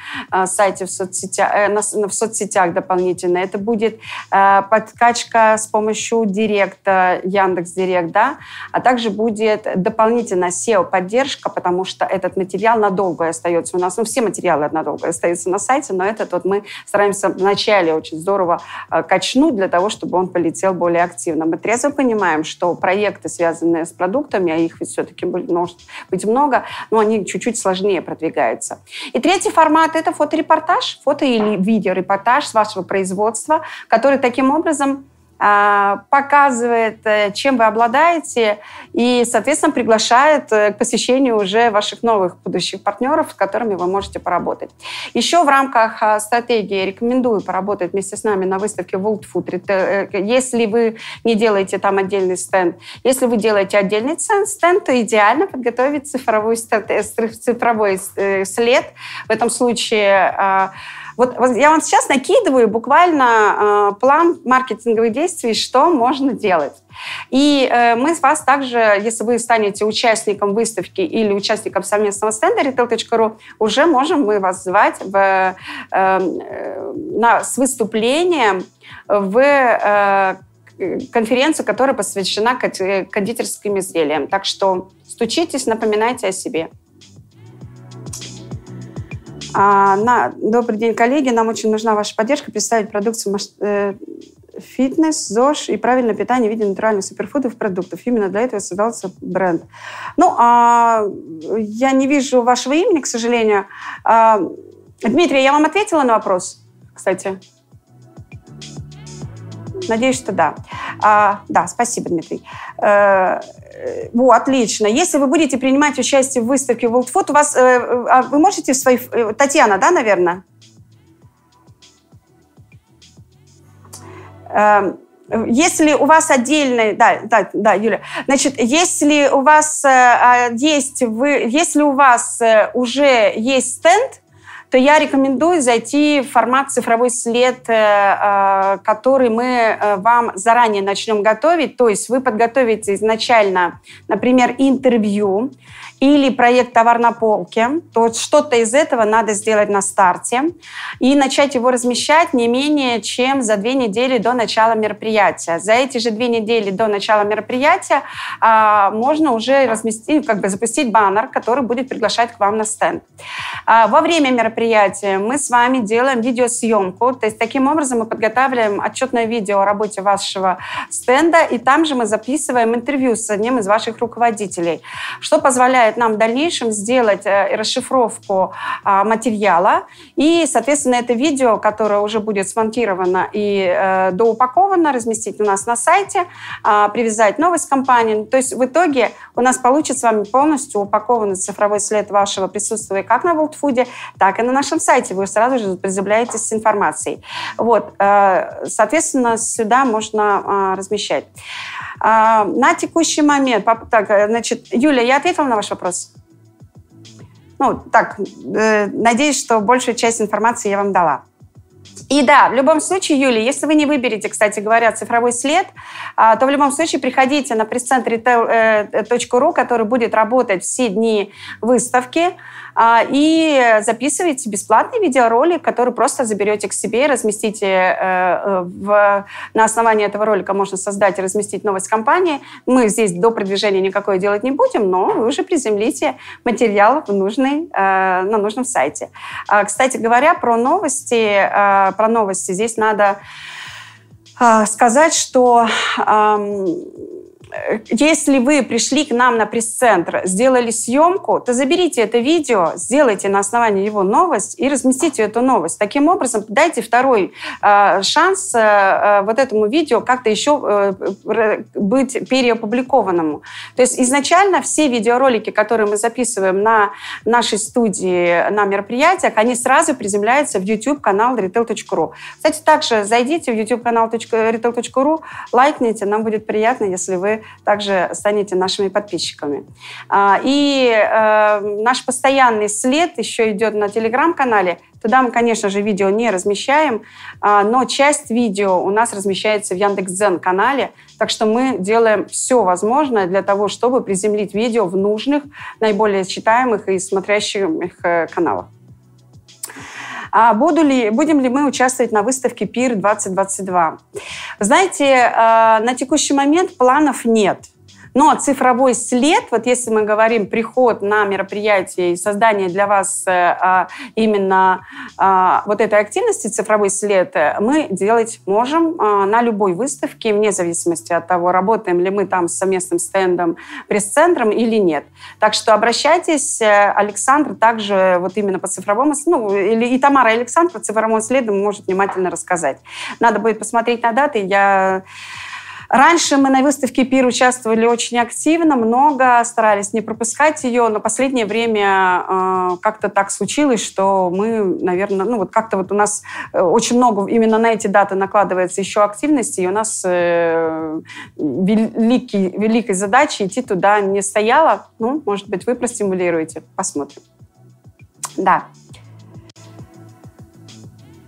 сайте в соцсетях, э, в соцсетях дополнительно. Это будет подкачка с помощью Директа, Яндекс.Директ, да, а также будет дополнительно SEO-поддержка поддержка, потому что этот материал надолго остается у нас. Ну, все материалы надолго остаются на сайте, но этот вот мы стараемся вначале очень здорово э, качнуть для того, чтобы он полетел более активно. Мы трезво понимаем, что проекты, связанные с продуктами, а их ведь все-таки может быть много, но они чуть-чуть сложнее продвигаются. И третий формат – это фоторепортаж, фото- или видеорепортаж с вашего производства, который таким образом а, показывает, э, чем вы обладаете, и, соответственно, приглашает э, к посещению уже ваших новых будущих партнеров, с которыми вы можете поработать. Еще в рамках а, стратегии рекомендую поработать вместе с нами на выставке World Food э, Если вы не делаете там отдельный стенд, если вы делаете отдельный стенд, то идеально подготовить цифровой, цифровой след. В этом случае а, вот, вот я вам сейчас накидываю буквально э, план маркетинговых действий, что можно делать. И э, мы с вас также, если вы станете участником выставки или участником совместного стенда retail.ru, уже можем мы вас звать в, эм, э, на, с выступлением в э, конференцию, которая посвящена кондитерским изделиям. Так что стучитесь, напоминайте о себе. А, на, добрый день, коллеги. Нам очень нужна ваша поддержка представить продукцию маш... э, фитнес, ЗОЖ и правильное питание в виде натуральных суперфудов продуктов. Именно для этого создался бренд. Ну, а, я не вижу вашего имени, к сожалению. А, Дмитрий, я вам ответила на вопрос, кстати. Надеюсь, что да. А, да, спасибо, Дмитрий. А, э, во, э, отлично. Если вы будете принимать участие в выставке World Food, у вас... Э, а вы можете в своей... Татьяна, да, наверное? если у вас отдельный, да, да, да, Юля, значит, если у вас а, есть, вы, если у вас уже есть стенд, то я рекомендую зайти в формат «Цифровой след», э, э, который мы э, вам заранее начнем готовить. То есть вы подготовите изначально, например, интервью, или проект «Товар на полке», то что-то из этого надо сделать на старте и начать его размещать не менее чем за две недели до начала мероприятия. За эти же две недели до начала мероприятия а, можно уже разместить, как бы запустить баннер, который будет приглашать к вам на стенд. А, во время мероприятия мы с вами делаем видеосъемку, то есть таким образом мы подготавливаем отчетное видео о работе вашего стенда, и там же мы записываем интервью с одним из ваших руководителей, что позволяет позволяет нам в дальнейшем сделать э, расшифровку а, материала. И, соответственно, это видео, которое уже будет смонтировано и э, доупаковано, разместить у нас на сайте, а, привязать новость компании. То есть в итоге у нас получится с вами полностью упакованный цифровой след вашего присутствия как на Волтфуде, так и на нашем сайте. Вы сразу же приземляетесь с информацией. Вот, э, соответственно, сюда можно а, размещать. А, на текущий момент, так, э, значит, Юля, я ответила на ваш вопрос? Ну, так, э, надеюсь, что большую часть информации я вам дала. И да, в любом случае, Юлия, если вы не выберете, кстати говоря, цифровой след, а, то в любом случае приходите на пресс-центр.ру, э, который будет работать все дни выставки. А, и записываете бесплатный видеоролик, который просто заберете к себе и разместите э, э, в, на основании этого ролика можно создать и разместить новость компании. Мы здесь до продвижения никакое делать не будем, но вы уже приземлите материал в нужный, э, на нужном сайте. А, кстати говоря, про новости, про новости здесь надо сказать, что эм, Э, если вы пришли к нам на пресс-центр, сделали съемку, то заберите это видео, сделайте на основании его новость и разместите эту новость. Таким образом, дайте второй а, э, шанс э, вот этому видео как-то еще э, быть переопубликованному. То есть изначально все видеоролики, которые мы записываем на нашей студии, на мероприятиях, они сразу приземляются в YouTube-канал retail.ru. Кстати, также зайдите в YouTube-канал э, retail.ru, лайкните, нам будет приятно, если вы также станете нашими подписчиками. А, и э, наш постоянный след еще идет на телеграм-канале. Туда мы, конечно же, видео не размещаем, а, но часть видео у нас размещается в Яндекс.Дзен канале, так что мы делаем все возможное для того, чтобы приземлить видео в нужных, наиболее читаемых и смотрящих э, каналах а буду ли, будем ли мы участвовать на выставке ПИР-2022. Знаете, э, на текущий момент планов нет – но ну, а цифровой след, вот если мы говорим приход на мероприятие и создание для вас э, а, именно а, вот этой активности, цифровой след, э, мы делать можем на любой выставке, вне зависимости от того, работаем ли мы там с совместным стендом, пресс-центром или нет. Так что обращайтесь, э, Александр также вот именно по цифровому, ну, или и Тамара, и Александр по цифровому следу может внимательно рассказать. Надо будет посмотреть на даты, я Раньше мы на выставке ПИР участвовали очень активно, много старались не пропускать ее, но последнее время э, как-то так случилось, что мы, наверное, ну вот как-то вот у нас э, очень много именно на эти даты накладывается еще активности, и у нас э, великий, великой задачи идти туда не стояла. Ну, может быть, вы простимулируете, посмотрим. Да.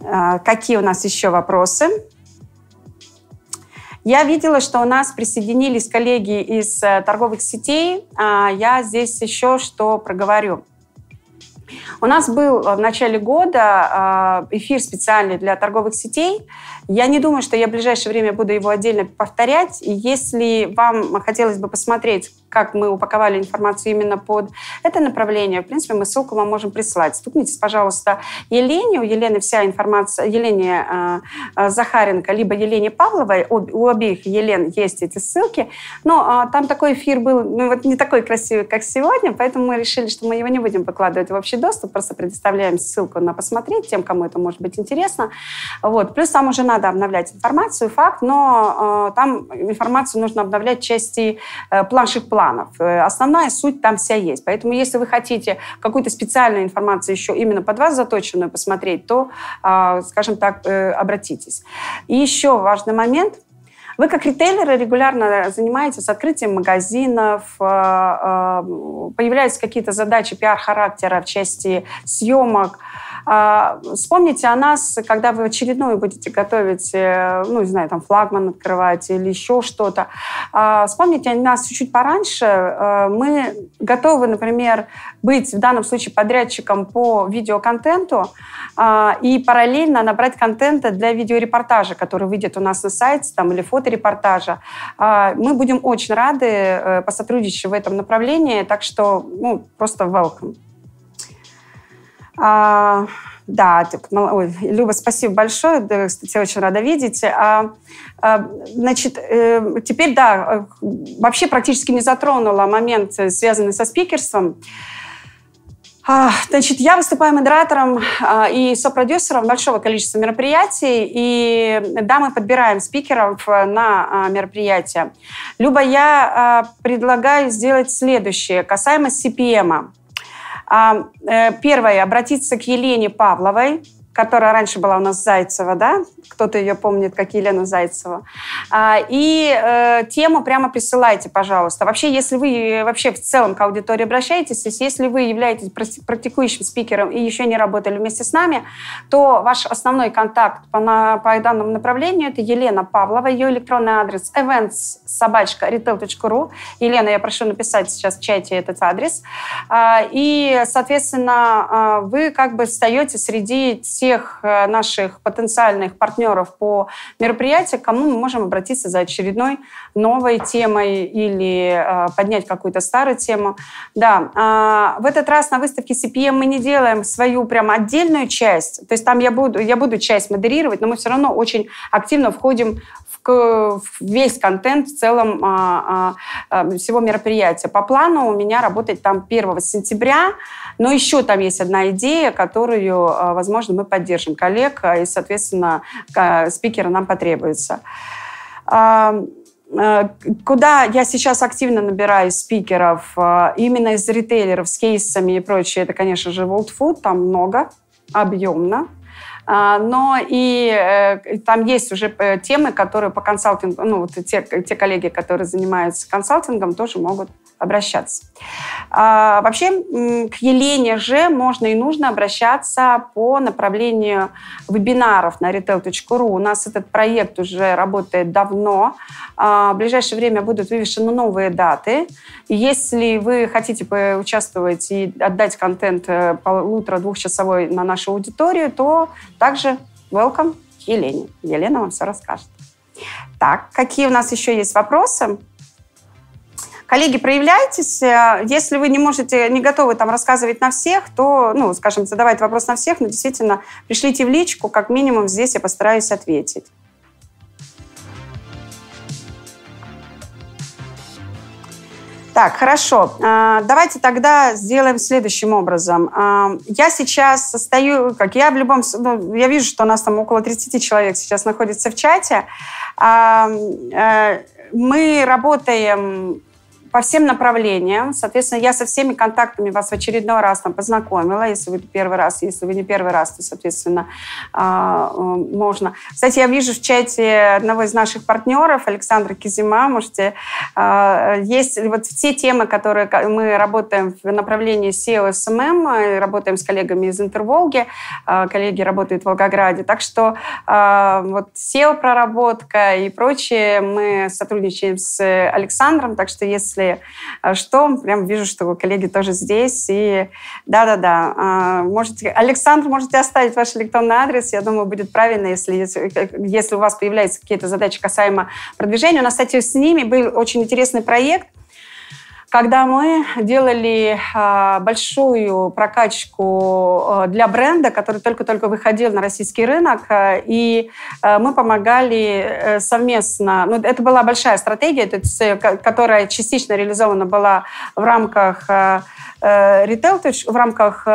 Э, какие у нас еще вопросы? Я видела, что у нас присоединились коллеги из э, торговых сетей. А, я здесь еще что проговорю. У нас был э, в начале года а, эфир специальный для торговых сетей, я не думаю, что я в ближайшее время буду его отдельно повторять. Если вам хотелось бы посмотреть, как мы упаковали информацию именно под это направление, в принципе, мы ссылку вам можем прислать. Стукнитесь, пожалуйста, Елене. У Елены вся информация, Елене э, э Захаренко, либо Елене Павловой. Об, у обеих Елен есть эти ссылки. Но э, там такой эфир был ну, вот не такой красивый, как сегодня, поэтому мы решили, что мы его не будем выкладывать в общий доступ, просто предоставляем ссылку на посмотреть тем, кому это может быть интересно. Вот. Плюс там уже надо надо обновлять информацию, факт, но э, там информацию нужно обновлять в части э, наших планов. Э, основная суть там вся есть. Поэтому если вы хотите какую-то специальную информацию еще именно под вас заточенную посмотреть, то, э, скажем так, э, обратитесь. И еще важный момент – вы как ритейлеры регулярно занимаетесь открытием магазинов, э, э, появляются какие-то задачи пиар-характера в части съемок, а, вспомните о нас, когда вы очередную будете готовить, э, ну, не знаю, там флагман открывать или еще что-то. А, вспомните о нас чуть-чуть пораньше. Э, мы готовы, например, быть в данном случае подрядчиком по видеоконтенту а, и параллельно набрать контента для видеорепортажа, который выйдет у нас на сайте там, или фоторепортажа. Мы будем очень рады э, посотрудничать в этом направлении, так что ну, просто welcome. А, да, так, ой, Люба, спасибо большое. Да, кстати, очень рада видеть. А, а, значит, э, теперь, да, вообще практически не затронула момент, э, связанный со спикерством. А, значит, я выступаю модератором а, и сопродюсером большого количества мероприятий, и да, мы подбираем спикеров э, на а, мероприятия. Люба, я предлагаю сделать следующее касаемо CPM. А, э, первое, обратиться к Елене Павловой, которая раньше была у нас Зайцева, да, кто-то ее помнит, как Елена Зайцева. А, и э, тему прямо присылайте, пожалуйста. Вообще, если вы э, вообще в целом к аудитории обращаетесь, если вы являетесь практикующим спикером и еще не работали вместе с нами, то ваш основной контакт по, на, по данному направлению – это Елена Павлова, ее электронный адрес events.retail.ru. Елена, я прошу написать сейчас в чате этот адрес. А, и, соответственно, а, вы как бы встаете среди тех тех э, наших потенциальных партнеров по мероприятию, кому мы можем обратиться за очередной новой темой или э, поднять какую-то старую тему. Да, а, в этот раз на выставке CPM мы не делаем свою прям отдельную часть, то есть там я буду, я буду часть модерировать, но мы все равно очень активно входим весь контент в целом а, а, а, всего мероприятия. По плану у меня работать там 1 сентября, но еще там есть одна идея, которую, возможно, мы поддержим коллег, и, соответственно, спикера нам потребуется. Куда я сейчас активно набираю спикеров, именно из ритейлеров с кейсами и прочее, это, конечно же, World Food, там много, объемно. А, но и э, там есть уже э, темы, которые по консалтингу, ну, вот те, те коллеги, которые занимаются консалтингом, тоже могут обращаться. А, вообще к Елене же можно и нужно обращаться по направлению вебинаров на retail.ru. У нас этот проект уже работает давно. А, в ближайшее время будут вывешены новые даты. если вы хотите поучаствовать и отдать контент э, полутора-двухчасовой на нашу аудиторию, то также welcome к Елене. Елена вам все расскажет. Так, какие у нас еще есть вопросы? Коллеги, проявляйтесь. Э, если вы не можете, не готовы там рассказывать на всех, то, ну, скажем, задавать вопрос на всех, но действительно пришлите в личку, как минимум здесь я постараюсь ответить. Так, хорошо. Э, давайте тогда сделаем следующим образом. Э, я сейчас состою, как я в любом... Ну, я вижу, что у нас там около 30 человек сейчас находится в чате. Мы работаем по всем направлениям. Соответственно, я со всеми контактами вас в очередной раз там познакомила, если вы первый раз, если вы не первый раз, то, соответственно, а, э, можно. Кстати, я вижу в чате одного из наших партнеров, Александра Кизима, можете, а, есть вот все темы, которые мы работаем в направлении SEO, SMM, эм эм, э, работаем с коллегами из Интерволги, а, коллеги работают в Волгограде, так что вот SEO-проработка и прочее, мы сотрудничаем с Александром, так что если далее, э, что прям вижу, что вы, коллеги, тоже здесь. И да-да-да, а, можете, Александр, можете оставить ваш электронный адрес. Я думаю, будет правильно, если, если у вас появляются какие-то задачи касаемо продвижения. У нас, кстати, с ними был очень интересный проект когда мы делали а, большую прокачку э, для бренда, который только-только выходил на российский рынок, э, и э, мы помогали совместно. Ну, это была большая стратегия, которая частично реализована была в рамках ритейл, в рамках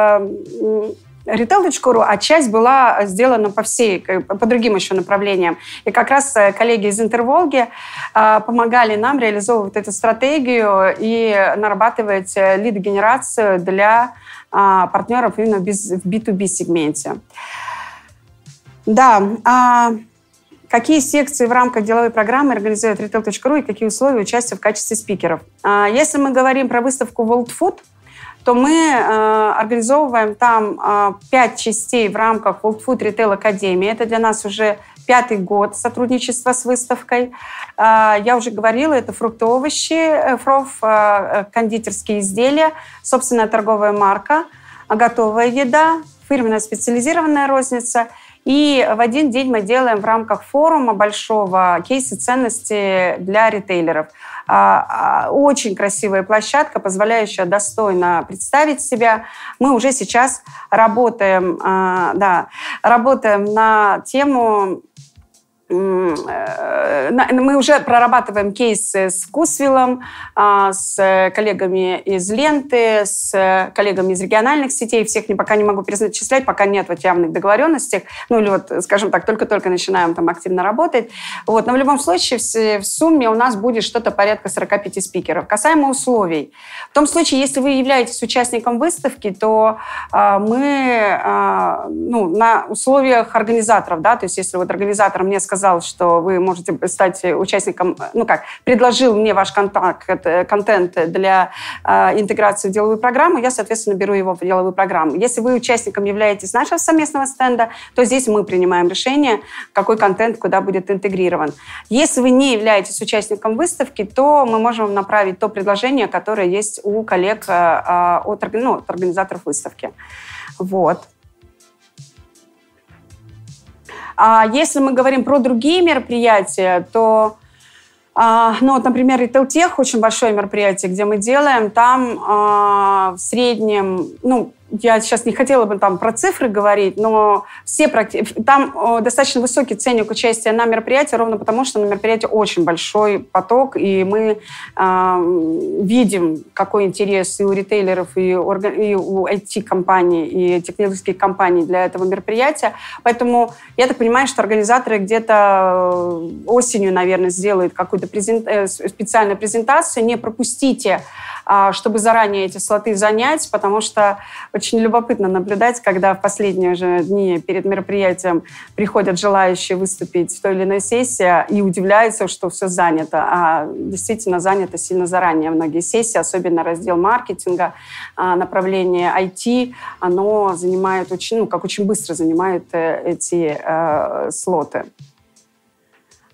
Retail.ru, а часть была сделана по всей, по другим еще направлениям. И как раз э, коллеги из Интерволги э, помогали нам реализовывать эту стратегию и нарабатывать э, лид-генерацию для партнеров именно в B2B-сегменте. Да, а Какие секции в рамках деловой программы организует retail.ru и какие условия участия в качестве спикеров? А если мы говорим про выставку World Food – то мы э, организовываем там э, пять э, частей в рамках World Food Retail Академии. Это для нас уже пятый год сотрудничества с выставкой. Э, я уже говорила, это фрукты, овощи, э, фров, э, э, кондитерские изделия, собственная торговая марка, готовая еда, фирменная специализированная розница – и в один день мы делаем в рамках форума большого кейсы ценности для ритейлеров. А, а, очень красивая площадка, позволяющая достойно представить себя. Мы уже сейчас работаем, а, да, работаем на тему Э, мы уже прорабатываем кейсы с Кусвиллом, а, с коллегами из ленты, с коллегами из региональных сетей. Всех не, пока не могу перечислять, пока нет вот явных договоренностей. Ну или вот, скажем так, только-только начинаем там активно работать. Вот. Но в любом случае в э, сумме у нас будет что-то порядка 45 спикеров. Касаемо условий. В том случае, если вы являетесь участником выставки, то а, мы а, ну, на условиях организаторов, да, то есть если вот организаторам несколько сказал, что вы можете стать участником, ну как, предложил мне ваш контакт, э, контент для э, интеграции в деловую программу, я, соответственно, беру его в деловую программу. Если вы участником являетесь нашего совместного стенда, то здесь мы принимаем решение, какой контент куда будет интегрирован. Если вы не являетесь участником выставки, то мы можем направить то предложение, которое есть у коллег э, э от, ну, от организаторов выставки. Вот. А если мы говорим про другие мероприятия, то а, ну, вот, например, ритейлтех очень большое мероприятие, где мы делаем, там э, в среднем, ну, я сейчас не хотела бы там про цифры говорить, но все практи... там достаточно высокий ценник участия на мероприятии, ровно потому, что на мероприятии очень большой поток, и мы э, видим, какой интерес и у ритейлеров, и, орга... и у IT-компаний, и технических компаний для этого мероприятия. Поэтому я так понимаю, что организаторы где-то э, осенью, наверное, сделают какую-то презент... Э, специальную презентацию. Не пропустите а, чтобы заранее эти слоты занять, потому что очень любопытно наблюдать, когда в последние же дни перед мероприятием приходят желающие выступить в той или иной сессии и удивляются, что все занято. А действительно занято сильно заранее многие сессии, особенно раздел маркетинга, а, направление IT, оно занимает очень, ну, как очень быстро занимает э, эти э, слоты.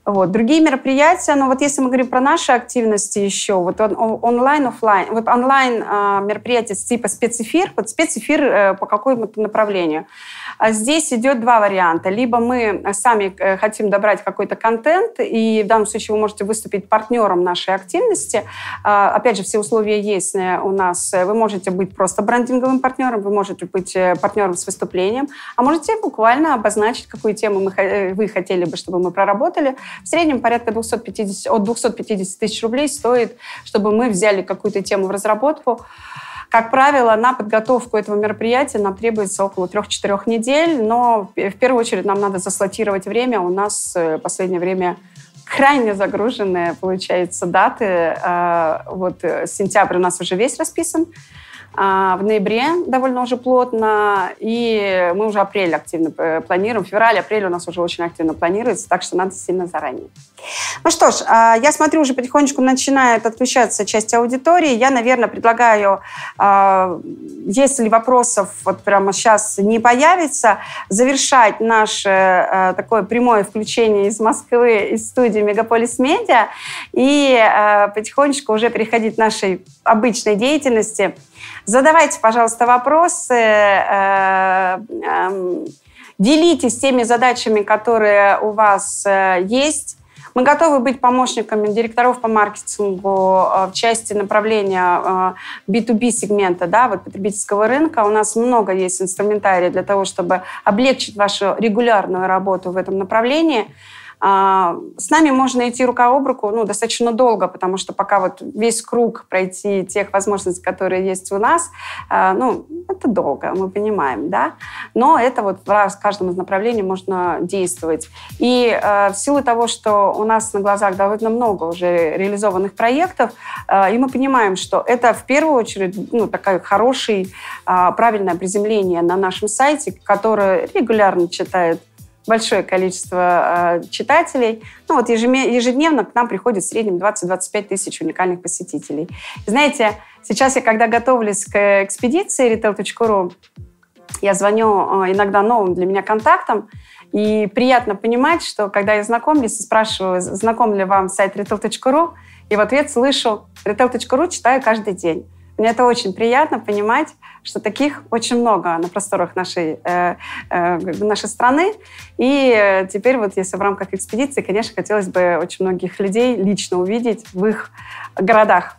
Вот. Другие мероприятия, ну вот если мы говорим про наши активности еще, вот он, онлайн, офлайн, вот онлайн э, мероприятия типа спецэфир, вот спецэфир э, по какому-то направлению. А здесь идет два варианта. Либо мы э, сами э, хотим добрать какой-то контент, и в данном случае вы можете выступить партнером нашей активности. А, опять же, все условия есть э, у нас. Вы можете быть просто брендинговым партнером, вы можете быть партнером с выступлением, а можете буквально обозначить, какую тему мы, вы хотели бы, чтобы мы проработали. В среднем порядка 250, от 250 тысяч рублей стоит, чтобы мы взяли какую-то тему в разработку, как правило, на подготовку этого мероприятия нам требуется около 3-4 недель, но в первую очередь нам надо заслотировать время. У нас в э, последнее время крайне загруженные, получается, даты. А, вот э, сентябрь у нас уже весь расписан. А, в ноябре довольно уже плотно, и мы уже апрель активно э, планируем. Февраль-апрель у нас уже очень активно планируется, так что надо сильно заранее. Ну что ж, а, я смотрю, уже потихонечку начинает отключаться часть аудитории. Я, наверное, предлагаю, а, если вопросов вот прямо сейчас не появится, завершать наше э, такое прямое включение из Москвы, из студии «Мегаполис Медиа» и э, потихонечку уже переходить к нашей обычной деятельности – Задавайте, пожалуйста, вопросы, э, эм, делитесь теми задачами, которые у вас э, есть. Мы готовы быть помощниками директоров по маркетингу э, в части направления B2B сегмента, да, вот потребительского рынка. У нас много есть инструментария для того, чтобы облегчить вашу регулярную работу в этом направлении. А, с нами можно идти рука об руку ну, достаточно долго, потому что пока вот весь круг пройти тех возможностей, которые есть у нас, а, ну, это долго, мы понимаем, да. Но это вот в каждом из направлений можно действовать. И а, в силу того, что у нас на глазах довольно много уже реализованных проектов, и мы понимаем, что это в первую очередь ну, такое хорошее, правильное приземление на нашем сайте, которое регулярно читает большое количество э, читателей. Ну вот ежедневно к нам приходит в среднем 20-25 тысяч уникальных посетителей. Знаете, сейчас я, когда готовлюсь к экспедиции retail.ru, я звоню э, иногда новым для меня контактам, и приятно понимать, что когда я знакомлюсь и спрашиваю, знаком ли вам сайт retail.ru, и в ответ слышу, retail.ru читаю каждый день. Мне это очень приятно понимать, что таких очень много на просторах нашей, э, э, нашей страны. И э, теперь вот если в рамках экспедиции, конечно, хотелось бы очень многих людей лично увидеть в их городах.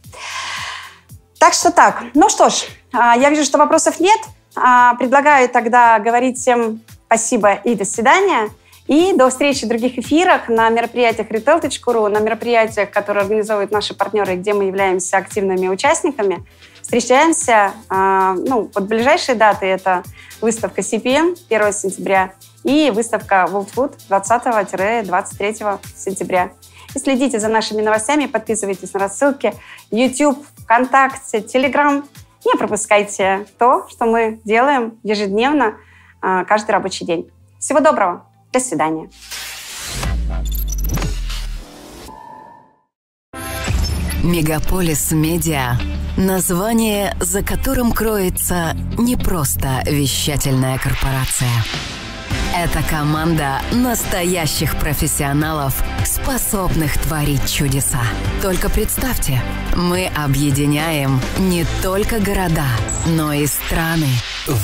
Так что так. Ну что ж, а, я вижу, что вопросов нет. А, предлагаю тогда говорить всем спасибо и до свидания. И до встречи в других эфирах на мероприятиях retail.ru, на мероприятиях, которые организовывают наши партнеры, где мы являемся активными участниками. Встречаемся, а, ну, под ближайшие даты это выставка CPM 1 сентября и выставка World Food 20-23 сентября. И следите за нашими новостями, подписывайтесь на рассылки YouTube, ВКонтакте, Telegram. Не пропускайте то, что мы делаем ежедневно, а, каждый рабочий день. Всего доброго. До свидания. Мегаполис Медиа. Название, за которым кроется не просто вещательная корпорация. Это команда настоящих профессионалов, способных творить чудеса. Только представьте, мы объединяем не только города, но и страны.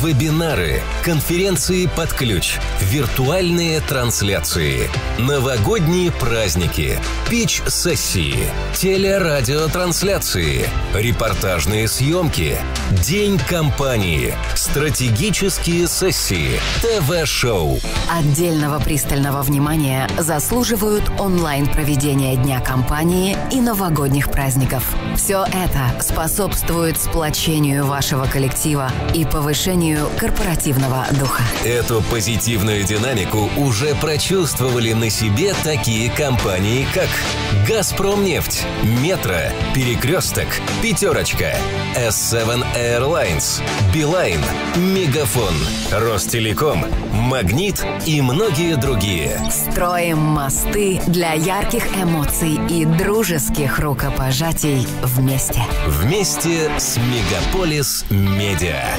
Вебинары, конференции под ключ, виртуальные трансляции, новогодние праздники, пич-сессии, телерадиотрансляции, репортажные съемки, день компании, стратегические сессии, ТВ-шоу. Отдельного пристального внимания заслуживают онлайн-проведение Дня компании и новогодних праздников. Все это способствует сплочению вашего коллектива и повышению корпоративного духа. Эту позитивную динамику уже прочувствовали на себе такие компании, как «Газпромнефть», «Метро», «Перекресток», «Пятерочка», «S7 Airlines», «Билайн», «Мегафон», «Ростелеком», «Магнит», «Зенит» и многие другие. Строим мосты для ярких эмоций и дружеских рукопожатий вместе. Вместе с «Мегаполис Медиа».